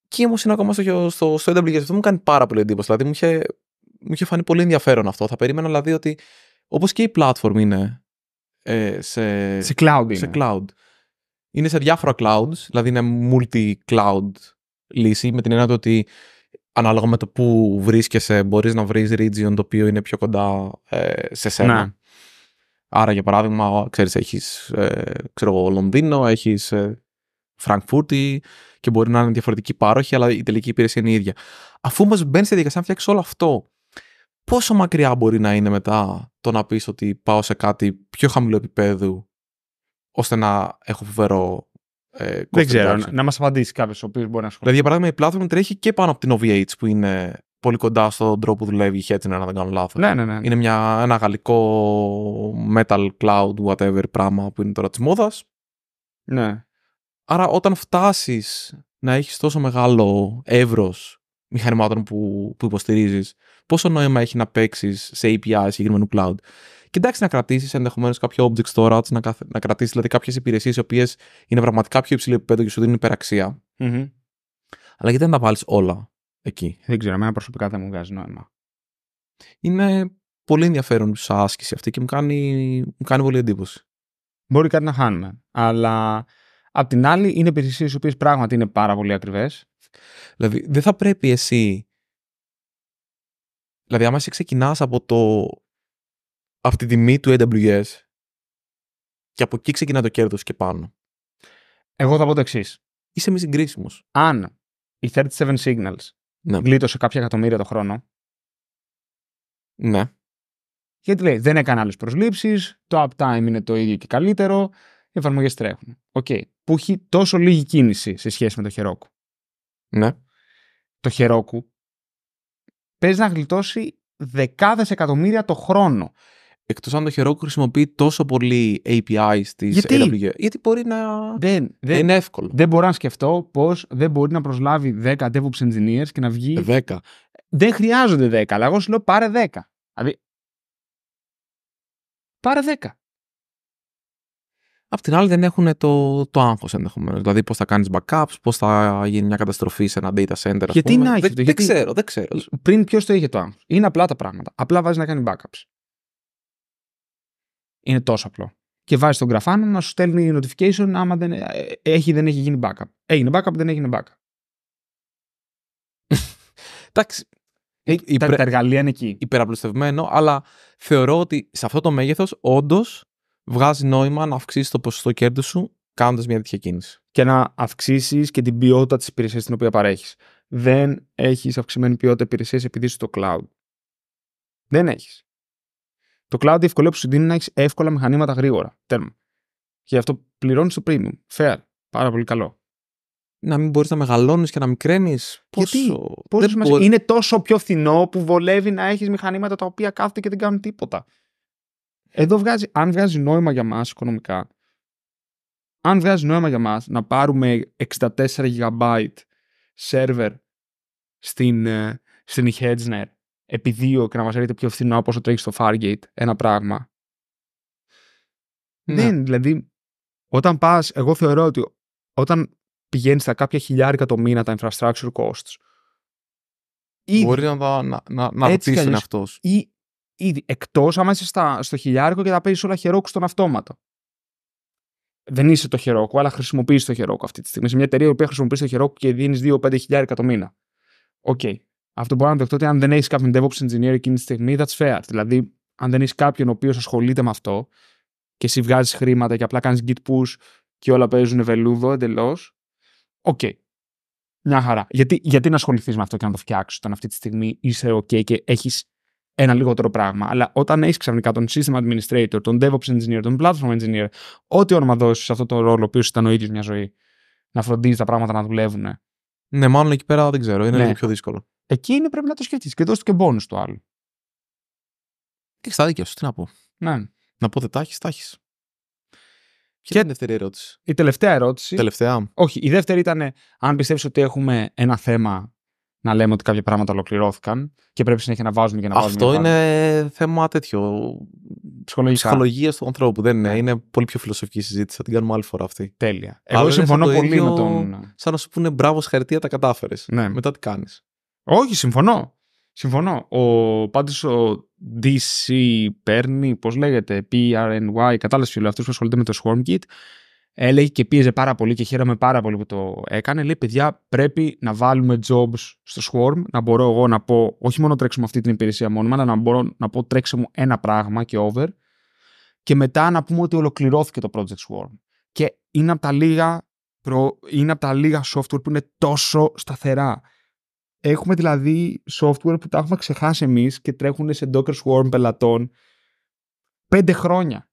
Και όμως είναι ακόμα στο, στο, στο AWS. Αυτό μου κάνει πάρα πολύ εντύπωση. Δηλαδή μου είχε, μου φανεί πολύ ενδιαφέρον αυτό. Θα περίμενα δηλαδή ότι όπως και η platform είναι ε, σε, σε, cloud, είναι. σε cloud. Είναι σε διάφορα clouds, δηλαδή είναι multi-cloud λύση με την έννοια ότι ανάλογα με το που βρίσκεσαι μπορείς να βρεις region το οποίο είναι πιο κοντά ε, σε σένα. Να. Άρα, για παράδειγμα, ξέρεις, έχεις, ε, Λονδίνο, έχεις ε, Φραγκφούρτη και μπορεί να είναι διαφορετική πάροχη, αλλά η τελική υπηρεσία είναι η ίδια. Αφού όμως μπαίνεις στη διαδικασία να φτιάξεις όλο αυτό, πόσο μακριά μπορεί να είναι μετά το να πεις ότι πάω σε κάτι πιο χαμηλό επίπεδο ώστε να έχω φοβερό. Ε, Δεν ξέρω, να μας απαντήσει κάποιος ο οποίος μπορεί να ασχοληθεί. Δηλαδή, για παράδειγμα, η platform τρέχει και πάνω από την OVH που είναι πολύ κοντά στον τρόπο που δουλεύει η Hetzner, αν δεν κάνω λάθος. Ναι, ναι, ναι. Είναι μια, ένα γαλλικό metal cloud, whatever πράγμα που είναι τώρα της μόδας. Ναι. Άρα όταν φτάσεις να έχεις τόσο μεγάλο εύρος μηχανημάτων που, που υποστηρίζεις, πόσο νόημα έχει να παίξεις σε API συγκεκριμένου cloud. Κοιτάξτε να κρατήσεις ενδεχομένως κάποιο object storage, να, να κρατήσεις δηλαδή κάποιες υπηρεσίες οι οποίες είναι πραγματικά πιο υψηλό επίπεδο και σου δίνουν Αλλά γιατί δεν τα βάλεις όλα εκεί. Δεν ξέρω, εμένα προσωπικά δεν μου βγάζει νόημα. Είναι πολύ ενδιαφέρον σαν άσκηση αυτή και μου κάνει, μου κάνει πολύ εντύπωση. Μπορεί κάτι να χάνουμε. Αλλά απ' την άλλη είναι υπηρεσίες οι οποίες πράγματι είναι πάρα πολύ ακριβές. Δηλαδή δεν θα πρέπει εσύ. Δηλαδή, άμα εσύ ξεκινάς από το. Αυτή τη τιμή του AWS και από εκεί ξεκινά το κέρδος και πάνω. Εγώ θα πω το εξής. Είσαι μη συγκρίσιμος. Αν η 37 signals ναι. Γλίτωσε κάποια εκατομμύρια το χρόνο. Ναι. Γιατί λέει, δεν έκανε άλλες προσλήψεις, το uptime είναι το ίδιο και καλύτερο, οι εφαρμογές τρέχουν. Οκ. Που έχει τόσο λίγη κίνηση σε σχέση με το χερόκου. Ναι. Το χερόκου παίζει να γλιτώσει δεκάδες εκατομμύρια το χρόνο. Εκτός αν το Heroku χρησιμοποιεί τόσο πολύ API στι Γιατί? AWS. Γιατί μπορεί να. Δεν, δεν, είναι εύκολο. Δεν μπορώ να σκεφτώ πώς δεν μπορεί να προσλάβει 10 DevOps engineers και να βγει. 10. Δεν χρειάζονται 10, αλλά εγώ σου λέω πάρε 10. Δηλαδή. Πάρε 10. Απ' την άλλη δεν έχουν το, το άγχος ενδεχομένως. Δηλαδή πώς θα κάνεις backups, πώς θα γίνει μια καταστροφή σε ένα data center. Γιατί πούμε. να έχει δεν, το, γιατί... δεν ξέρω, δεν ξέρω. Πριν ποιος το είχε το άγχος. Είναι απλά τα πράγματα. Απλά βάζεις να κάνει backups. Είναι τόσο απλό. Και βάζει τον γραφάνο να σου στέλνει notification άμα δεν ε, έχει δεν έχει γίνει backup. Έγινε backup, δεν έγινε backup. Εντάξει. Ε, τα, τα εργαλεία είναι εκεί. Υπεραπλουστευμένο, αλλά θεωρώ ότι σε αυτό το μέγεθος όντως βγάζει νόημα να αυξήσεις το ποσοστό κέρδους σου κάνοντας μια τέτοια κίνηση. Και να αυξήσεις και την ποιότητα της υπηρεσίας την οποία παρέχεις. Δεν έχεις αυξημένη ποιότητα υπηρεσίας επειδή είσαι στο cloud. Δεν έχεις. Το cloud η ευκολία σου δίνει να έχεις εύκολα μηχανήματα γρήγορα. Τέρμα. Και γι' αυτό πληρώνεις το premium. Fair. Πάρα πολύ καλό. Να μην μπορείς να μεγαλώνεις και να μικραίνεις. Γιατί, πόσο Είναι τόσο πιο φθηνό που βολεύει να έχεις μηχανήματα τα οποία κάθονται και δεν κάνουν τίποτα. Εδώ βγάζει, αν βγάζει νόημα για μας οικονομικά, αν βγάζει νόημα για μας να πάρουμε 64 GB server στην, ε, στην Hedgener επί και να μας έρχεται πιο φθηνό όπω το τρέχει στο Fargate ένα πράγμα. Ναι. ναι, δηλαδή, όταν πας, εγώ θεωρώ ότι όταν πηγαίνεις στα κάποια χιλιάρικα το μήνα τα infrastructure costs. Ήδη, Μπορεί να, να, να, να ρωτήσει Ή, ήδη, εκτός άμα είσαι στα, στο χιλιάρικο και τα παίζεις όλα χερόκου στον αυτόματο. Δεν είσαι το χερόκου, αλλά χρησιμοποιείς το χερόκου αυτή τη στιγμή. Σε μια εταιρεία που χρησιμοποιείς το χερόκου και δινει 2 2-5 χιλιάρικα το μήνα. Οκ. Okay. Αυτό μπορεί να δεχτώ ότι αν δεν έχεις κάποιον DevOps engineer εκείνη τη στιγμή, that's fair. Δηλαδή, αν δεν έχεις κάποιον ο οποίος ασχολείται με αυτό και εσύ βγάζεις χρήματα και απλά κάνεις git push και όλα παίζουν βελούδο εντελώς. Οκ. Okay. Μια χαρά. Γιατί, γιατί να ασχοληθείς με αυτό και να το φτιάξεις όταν αυτή τη στιγμή είσαι OK και έχεις ένα λιγότερο πράγμα. Αλλά όταν έχεις ξαφνικά τον system administrator, τον DevOps engineer, τον platform engineer, ό,τι όνομα δώσεις σε αυτό το ρόλο, ο οποίος ήταν ο ίδιος μια ζωή, να φροντίζεις τα πράγματα να δουλεύουν. Ναι, μάλλον εκεί πέρα δεν ξέρω. Είναι ναι. λίγο πιο δύσκολο. Εκείνη πρέπει να το σκεφτείς και δώσει και μπόνου του άλλου. Έχει τα δίκαια σου, τι να πω. Ναι. Να πω δεν τα έχεις, τα έχεις. είναι η δεύτερη ερώτηση. Η τελευταία ερώτηση. Τελευταία. Όχι, η δεύτερη ήταν αν πιστεύεις ότι έχουμε ένα θέμα να λέμε ότι κάποια πράγματα ολοκληρώθηκαν και πρέπει συνέχεια να βάζουμε για να βάζουμε. Αυτό είναι θέμα τέτοιο. Ψυχολογίας του ανθρώπου. Δεν είναι. Ναι. Είναι πολύ πιο φιλοσοφική συζήτηση. Θα την κάνουμε άλλη φορά αυτή. Τέλεια. Εγώ συμφωνώ πολύ με τον. Σαν να σου πούνε μπράβο, χαρακτήρα τα κατάφερες. Ναι. Μετά τι κάνεις. Όχι, συμφωνώ. Συμφωνώ. Ο, πάντως ο DC παίρνει, πώς λέγεται, PRNY, κατάλληλο φίλο αυτός που ασχολείται με το SwarmKit, έλεγε και πίεζε πάρα πολύ και χαίρομαι πάρα πολύ που το έκανε. Λέει, παιδιά, πρέπει να βάλουμε jobs στο Swarm, να μπορώ εγώ να πω, όχι μόνο τρέξουμε αυτή την υπηρεσία μόνο, αλλά να μπορώ να πω τρέξε μου ένα πράγμα και over. Και μετά να πούμε ότι ολοκληρώθηκε το Project Swarm. Και είναι είναι από τα λίγα software που είναι τόσο σταθερά. Έχουμε δηλαδή software που τα έχουμε ξεχάσει εμείς και τρέχουν σε Docker Swarm πελατών πέντε χρόνια.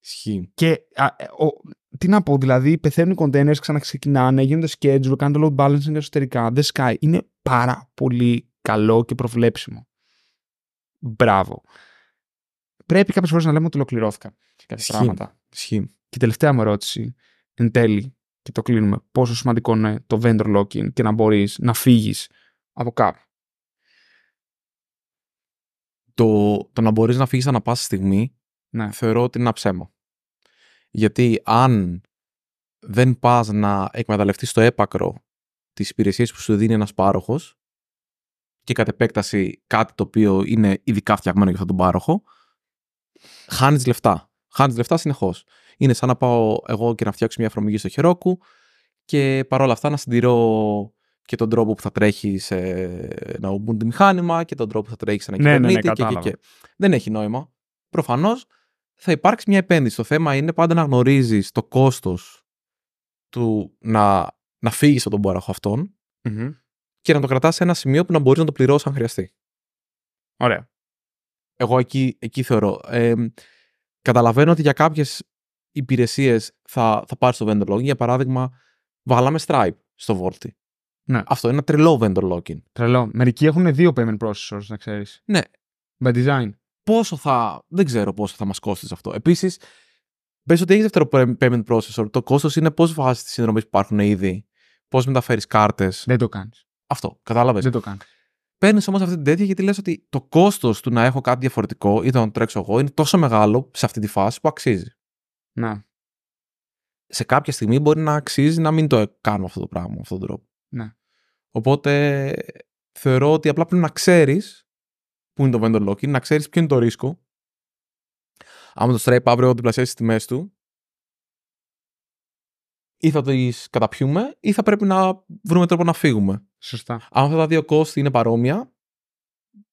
Σχύ. Και ε, ο, τι να πω, δηλαδή πεθαίνουν οι containers, ξαναξεκινάνε, γίνονται schedule, κάνουν το load balancing εσωτερικά, δεν sky. Είναι πάρα πολύ καλό και προβλέψιμο. Μπράβο. Πρέπει κάποιες φορές να λέμε ότι ολοκληρώθηκαν κάποια πράγματα. Ισχύει. Και η τελευταία μου ερώτηση, εν τέλει, και το κλείνουμε, πόσο σημαντικό είναι το vendor locking και να μπορείς να φύγεις από κάπου. Το, το να μπορείς να φύγεις ανά πάσα στιγμή ναι. θεωρώ ότι είναι ένα ψέμα. Γιατί αν δεν πας να εκμεταλλευτείς στο έπακρο τις υπηρεσίε που σου δίνει ένας πάροχος και κατ' επέκταση κάτι το οποίο είναι ειδικά φτιαγμένο για αυτόν τον πάροχο, χάνεις λεφτά. Χάνεις λεφτά συνεχώς. Είναι σαν να πάω εγώ και να φτιάξω μια εφαρμογή στο χερόκου και παρόλα αυτά να συντηρώ και τον τρόπο που θα τρέχει σε ένα Ubuntu μηχάνημα και τον τρόπο που θα τρέχει σε ένα ναι, ναι, ναι, και, και, και, Δεν έχει νόημα. Προφανώς θα υπάρξει μια επένδυση. Το θέμα είναι πάντα να γνωρίζεις το κόστος του να, να φύγεις από τον πάροχο αυτόν και να το κρατάς σε ένα σημείο που να μπορείς να το πληρώσεις αν χρειαστεί. Ωραία. Εγώ εκεί, εκεί θεωρώ. Ε, καταλαβαίνω ότι για κάποιες υπηρεσίες θα, θα πάρεις το vendor logging. Για παράδειγμα, βάλαμε Stripe στο Vorty. Ναι. Αυτό είναι ένα τρελό vendor lock Τρελό. Μερικοί έχουν δύο payment processors, να ξέρεις. Ναι. By design. Πόσο θα. Δεν ξέρω πόσο θα μας κόστησε αυτό. Επίσης, πες ότι έχεις δεύτερο payment processor. Το κόστος είναι πώς βάζεις τις συνδρομές που υπάρχουν ήδη, πώς μεταφέρεις κάρτες. Δεν το κάνεις. Αυτό. Κατάλαβες. Δεν το κάνεις. Παίρνεις όμως αυτή την τέτοια γιατί λες ότι το κόστος του να έχω κάτι διαφορετικό ή το να τρέξω εγώ είναι τόσο μεγάλο σε αυτή τη φάση που αξίζει. Ναι. Σε κάποια στιγμή μπορεί να αξίζει να μην το κάνω αυτό το πράγμα με αυτόν τον τρόπο. Ναι. Οπότε θεωρώ ότι απλά πρέπει να ξέρεις πού είναι το vendor locking, να ξέρεις ποιο είναι το ρίσκο. Άμα το stripe αύριο διπλασιάσει τι τιμές του, ή θα το καταπιούμε, ή θα πρέπει να βρούμε τρόπο να φύγουμε. Σωστά. Αν αυτά τα δύο κόστη είναι παρόμοια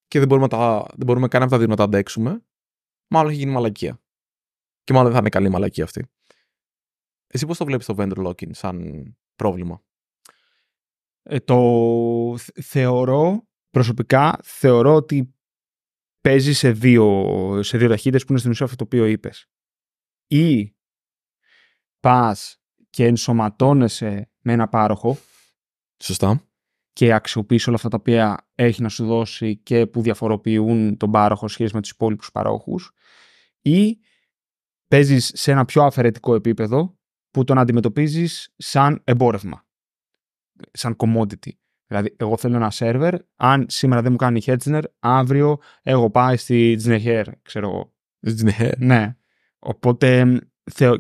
και δεν μπορούμε, τα, δεν μπορούμε κανένα από τα δύο να τα αντέξουμε, μάλλον έχει γίνει μαλακία. Και μάλλον δεν θα είναι καλή μαλακία αυτή. Εσύ πώς το βλέπεις το vendor locking σαν πρόβλημα. Ε, το θεωρώ, προσωπικά, θεωρώ ότι παίζει σε δύο, σε δύο ταχύτητες που είναι στην ουσία αυτό το οποίο είπες. Ή πας και ενσωματώνεσαι με ένα πάροχο. Σωστά. Και αξιοποιείς όλα αυτά τα οποία έχει να σου δώσει και που διαφοροποιούν τον πάροχο σχέση με τους υπόλοιπους παρόχους. Ή παίζεις σε ένα πιο αφαιρετικό επίπεδο που τον αντιμετωπίζεις σαν εμπόρευμα σαν commodity. Δηλαδή, εγώ θέλω ένα σερβερ. Αν σήμερα δεν μου κάνει Hetzner, αύριο εγώ πάει στη Τζνεχέρ, ξέρω εγώ. Τζνεχέρ. Ναι. Οπότε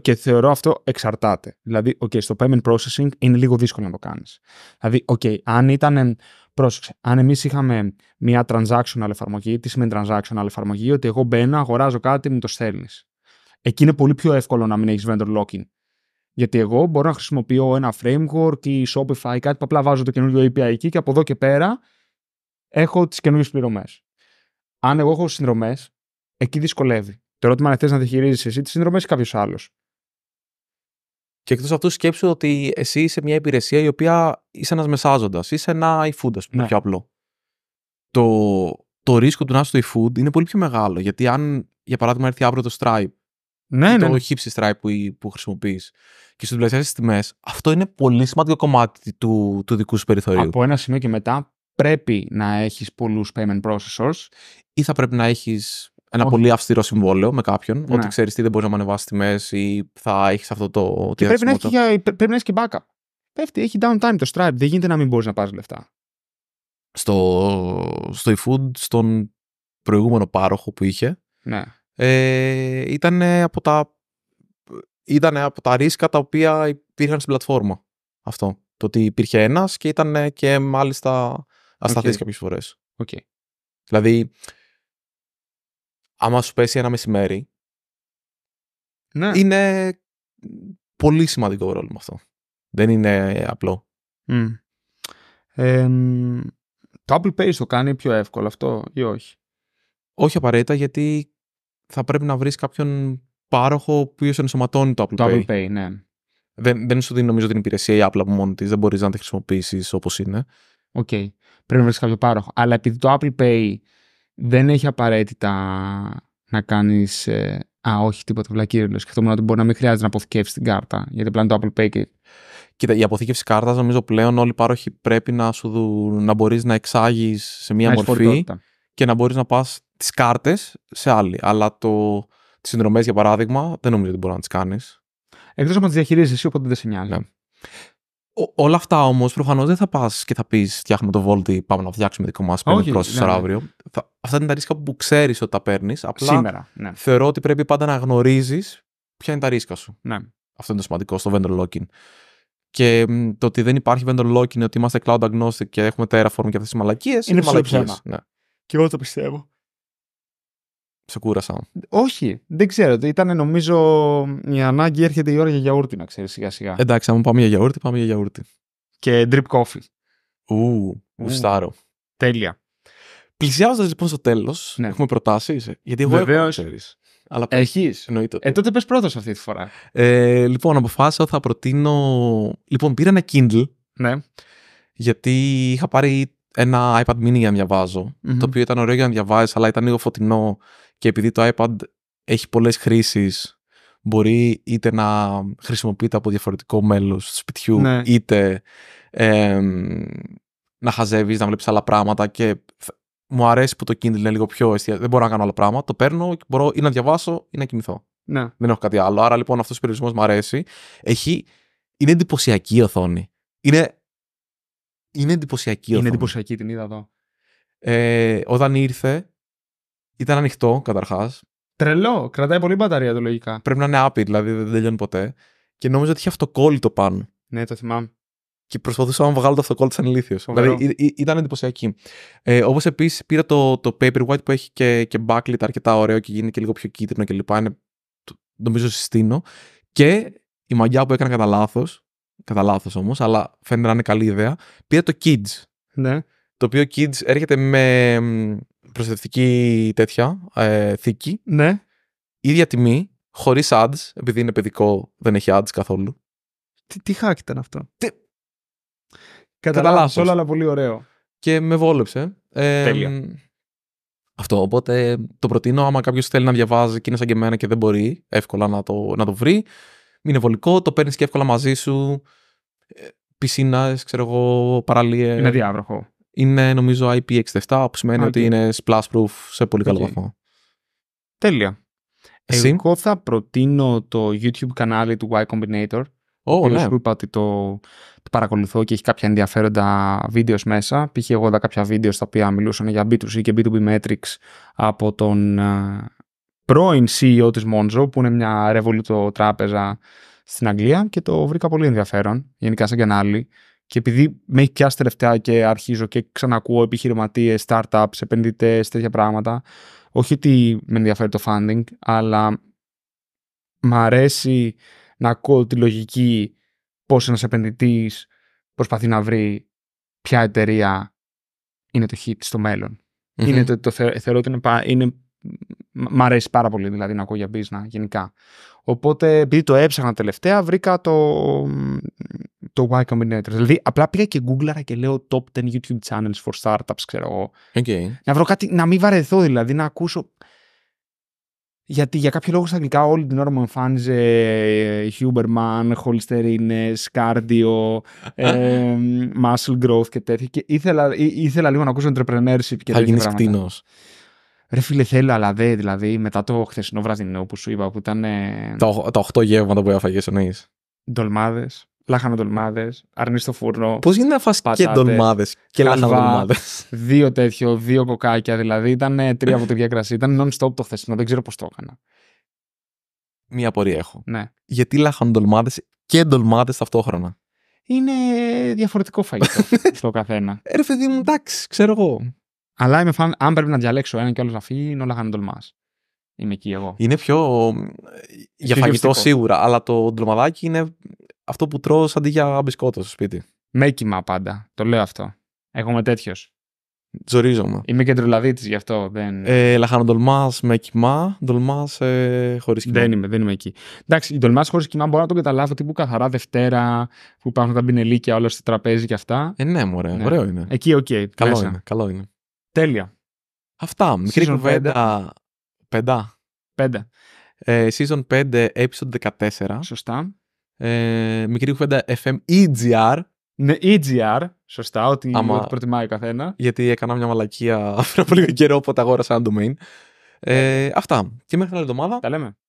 και θεωρώ αυτό εξαρτάται. Δηλαδή, okay, στο payment processing είναι λίγο δύσκολο να το κάνεις. Δηλαδή, okay, αν ήταν. Πρόσεξε, αν εμείς είχαμε μια transactional εφαρμογή, τι σημαίνει transactional εφαρμογή, ότι εγώ μπαίνω, αγοράζω κάτι, μου το στέλνεις. Εκεί είναι πολύ πιο εύκολο να μην έχεις vendor locking. Γιατί εγώ μπορώ να χρησιμοποιώ ένα framework ή Shopify κάτι που απλά βάζω το καινούργιο API εκεί και από εδώ και πέρα έχω τις καινούριες πληρωμές. Αν εγώ έχω συνδρομές, εκεί δυσκολεύει. Το ερώτημα είναι αν θες να διαχειρίζει εσύ τις συνδρομές ή κάποιος άλλος. Και εκτός αυτού, σκέψου ότι εσύ είσαι μια υπηρεσία η οποία είσαι ένας μεσάζοντας, είσαι ένα iFood, ας πούμε, ναι. πιο απλό. Το, το ρίσκο του να είσαι στο iFood είναι πολύ πιο μεγάλο. Γιατί αν, για παράδειγμα, έρθει αύριο το Stripe ναι, το ναι, ναι. stripe που, που χρησιμοποιείς και στι πλατιέ τιμές, αυτό είναι πολύ σημαντικό κομμάτι του, του δικού σου περιθωρίου. Από ένα σημείο και μετά πρέπει να έχεις πολλούς payment processors ή θα πρέπει να έχεις ένα πολύ αυστηρό συμβόλαιο με κάποιον, ναι. ότι ξέρεις τι δεν μπορείς να μου ανεβάσεις τιμές ή θα έχεις αυτό το. Και πρέπει να, έχει, πρέπει να έχει και backup. Πέφτει, έχει downtime το Stripe. Δεν γίνεται να μην μπορείς να πάρει λεφτά. Στο, στο eFood, στον προηγούμενο πάροχο που είχε, ναι ε, ήταν από τα ήταν από τα ρίσκα τα οποία υπήρχαν στην πλατφόρμα. Αυτό. Το ότι υπήρχε ένας και ήταν και μάλιστα ασταθείς okay. κάποιες φορές. Okay. Δηλαδή, άμα σου πέσει ένα μεσημέρι. Ναι. Είναι πολύ σημαντικό ρόλο αυτό. Δεν είναι απλό. Mm. Ε, το Apple Pay το κάνει πιο εύκολο αυτό ή όχι. Όχι απαραίτητα γιατί θα πρέπει να βρεις κάποιον πάροχο ο οποίος ενσωματώνει το Apple το Pay. Apple Pay ναι. δεν, δεν σου δίνει νομίζω την υπηρεσία η Apple από μόνη της, δεν μπορείς να τη χρησιμοποιήσεις όπως είναι. Οκ. Okay. Πρέπει να βρεις κάποιο πάροχο. Αλλά επειδή το Apple Pay δεν έχει απαραίτητα να κάνεις. Ε, α, όχι, τίποτα βλακή. Σκεφτόμουν ότι μπορεί να μην χρειάζεται να αποθηκεύσεις την κάρτα. Γιατί απλά το Apple Pay. Και... Κοίτα, η αποθήκευση κάρτας νομίζω πλέον όλοι οι πάροχοι πρέπει να, σου δου... να μπορείς να εξάγεις σε μία μορφή και να μπορείς να πας τις κάρτες σε άλλη. Αλλά το, τις συνδρομές, για παράδειγμα, δεν νομίζω ότι μπορεί να τις κάνεις. Εκτός από τις διαχειρίζει εσύ, οπότε δεν σε νοιάζει. Ναι. όλα αυτά όμως προφανώς δεν θα πας και θα πεις: Φτιάχνουμε το Volt, πάμε να φτιάξουμε δικό μας πέντε πρόσθεση ναι, ναι, αύριο. αυτά είναι τα ρίσκα που ξέρεις ότι τα παίρνεις. Απλά Σήμερα, ναι. θεωρώ ότι πρέπει πάντα να γνωρίζεις ποια είναι τα ρίσκα σου. Ναι. Αυτό είναι το σημαντικό στο vendor locking. Και το ότι δεν υπάρχει vendor locking, ότι είμαστε cloud agnostic και έχουμε Terraform και αυτές τις μαλακίες. Είναι, είναι μαλακίε. Ναι. Και εγώ το πιστεύω. Σε κούρασα. Όχι, δεν ξέρω. Ήταν νομίζω η ανάγκη έρχεται η ώρα για γιαούρτι, να ξέρεις σιγά σιγά. Εντάξει, άμα πάμε για γιαούρτι, πάμε για γιαούρτι. Και drip coffee. Ου, γουστάρω. Τέλεια. Πλησιάζοντας λοιπόν στο τέλος, ναι. έχουμε προτάσεις. Ε, γιατί εγώ Βεβαίως. έχω ξέρεις. Αλλά έχεις. Εννοείται. Ε, τότε πες πρώτος αυτή τη φορά. Ε, λοιπόν, αποφάσισα θα προτείνω. Λοιπόν, πήρα ένα Kindle. Ναι. Γιατί είχα πάρει ένα iPad mini για να διαβαζω Το οποίο ήταν ωραίο για να διαβάζει, αλλά ήταν λίγο φωτεινό και επειδή το iPad έχει πολλές χρήσεις μπορεί είτε να χρησιμοποιείται από διαφορετικό μέλος του σπιτιού ναι. είτε ε, να χαζεύεις, να βλέπεις άλλα πράγματα και μου αρέσει που το Kindle είναι λίγο πιο αισθία. Δεν μπορώ να κάνω άλλο πράγμα. Το παίρνω και μπορώ ή να διαβάσω ή να κοιμηθώ. Ναι. Δεν έχω κάτι άλλο. Άρα λοιπόν αυτός ο περιορισμός μου αρέσει. Έχει... Είναι εντυπωσιακή η οθόνη. Είναι, είναι εντυπωσιακή η οθόνη. Είναι εντυπωσιακή, την είδα εδώ. Ε, όταν ήρθε, ήταν ανοιχτό καταρχάς. Τρελό. Κρατάει πολύ μπαταρία το λογικά. Πρέπει να είναι άπειρη, δηλαδή δεν τελειώνει ποτέ. Και νόμιζα ότι είχε αυτοκόλλητο πάνω. Ναι, το θυμάμαι. Και προσπαθούσα να βγάλω το αυτοκόλλητο σαν ηλίθιος. Δηλαδή ήταν εντυπωσιακή. Ε, Όπως επίσης πήρα το, το Paper White που έχει και, και backlit αρκετά ωραίο και γίνει και λίγο πιο κίτρινο κλπ. Είναι, νομίζω συστήνω. Και η μαγιά που έκανα κατά λάθος. Κατά λάθος όμως, αλλά φαίνεται να είναι καλή ιδέα. Πήρα το Kids. Ναι. Το οποίο Kids έρχεται με προστατευτική τέτοια, ε, θήκη. Ναι. Ίδια τιμή, χωρίς ads, επειδή είναι παιδικό, δεν έχει ads καθόλου. Τι, τι ήταν αυτό. Τι... Καταλάβεις όλα, αλλά πολύ ωραίο. Και με βόλεψε. Ε, Τέλεια. Αυτό, οπότε το προτείνω άμα κάποιος θέλει να διαβάζει και είναι σαν και εμένα και δεν μπορεί εύκολα να το, να το βρει. Είναι βολικό, το παίρνεις και εύκολα μαζί σου ε, πισίνας, ξέρω εγώ, παραλίες. Είναι διάβροχο είναι νομίζω IP67 που σημαίνει okay. ότι είναι splash proof σε πολύ okay. καλό βαθμό. Τέλεια. Εσύ? Εγώ θα προτείνω το YouTube κανάλι του Y Combinator. Oh, ναι. Που είπα ότι το, παρακολουθώ και έχει κάποια ενδιαφέροντα βίντεος μέσα. Π.χ. εγώ είδα κάποια βίντεος στα οποία μιλούσαν για B2C και B2B Metrics από τον ε, πρώην CEO της Monzo που είναι μια ρεβολούτο τράπεζα στην Αγγλία και το βρήκα πολύ ενδιαφέρον γενικά σαν κανάλι. Και επειδή με έχει πιάσει τελευταία και αρχίζω και ξανακούω επιχειρηματίες, startups, επενδυτές, τέτοια πράγματα, όχι ότι με ενδιαφέρει το funding, αλλά μ' αρέσει να ακούω τη λογική πώς ένας επενδυτής προσπαθεί να βρει ποια εταιρεία είναι το hit στο μελλον Είναι το, το θε, θεωρώ ότι είναι, είναι Μ' αρέσει πάρα πολύ δηλαδή να ακούω για business γενικά. Οπότε επειδή το έψαχνα τελευταία βρήκα το το Y Combinator. Δηλαδή, απλά πήγα και Google και λέω top 10 YouTube channels for startups, ξέρω εγώ. Okay. Να βρω κάτι, να μην βαρεθώ δηλαδή, να ακούσω. Γιατί για κάποιο λόγο στα αγγλικά όλη την ώρα μου εμφάνιζε ε, Huberman, Holsterines, Cardio, Muscle Growth και τέτοια. Και ήθελα, ήθελα λίγο να ακούσω entrepreneurship και τέτοια πράγματα. Κτίνος. Ρε φίλε θέλω, αλλά δε δηλαδή μετά το χθεσινό βραδινό που σου είπα που ήταν... Ε, τα, 8 γεύματα που έφαγες εννοείς. Ντολμάδες τολμάδε, αρνί στο φούρνο. Πώς γίνεται να φας πατάτε, και ντολμάδε και τολμάδε. δυο Δύο τέτοιο, δύο κοκάκια δηλαδή. Ήταν ε, από τη βοτήρια κρασί. Ήταν non-stop το χθεσινό, δεν ξέρω πώς το έκανα. Μία απορία έχω. Ναι. Γιατί τολμάδε και ντολμάδες ταυτόχρονα. Είναι διαφορετικό φαγητό στο καθένα. Έρφε δίμου, μου, εντάξει, ξέρω εγώ. Αλλά είμαι φαν, αν πρέπει να διαλέξω ένα και άλλο να φύγει, είναι όλα τολμά. Είμαι εκεί εγώ. Είναι πιο. Είναι για φαγητό σίγουρα, αλλά το ντολμαδάκι είναι αυτό που τρώω αντί για μπισκότος στο σπίτι. Μέκιμα πάντα. Το λέω αυτό. Εγώ είμαι τέτοιο. Τζορίζομαι. Είμαι κεντρολαδίτη γι' αυτό. Δεν... Ε, λαχανοντολμά με κοιμά, ντολμάς ε, χωρίς κοιμά. Δεν είμαι, δεν είμαι εκεί. Εντάξει, η ντολμάς χωρίς κοιμά μπορώ να το καταλάβω τύπου καθαρά Δευτέρα που υπάρχουν τα μπινελίκια όλα στο τραπέζι και αυτά. Ε, ναι, μωρέ, ναι. ωραίο είναι. Εκεί, οκ. Okay, καλό είναι, καλό είναι. Τέλεια. Αυτά. Μικρή κουβέντα. Πέντα. Πέντα. Ε, season 5, episode 14. Σωστά. Ε, μικρή κουβέντα FM EGR. Ναι, EGR. Σωστά, ότι Άμα... προτιμάει ο καθένα. Γιατί έκανα μια μαλακία πριν από λίγο καιρό, τα αγόρασα ένα domain. Ε, ε. αυτά. Και μέχρι την άλλη εβδομάδα. Τα λέμε.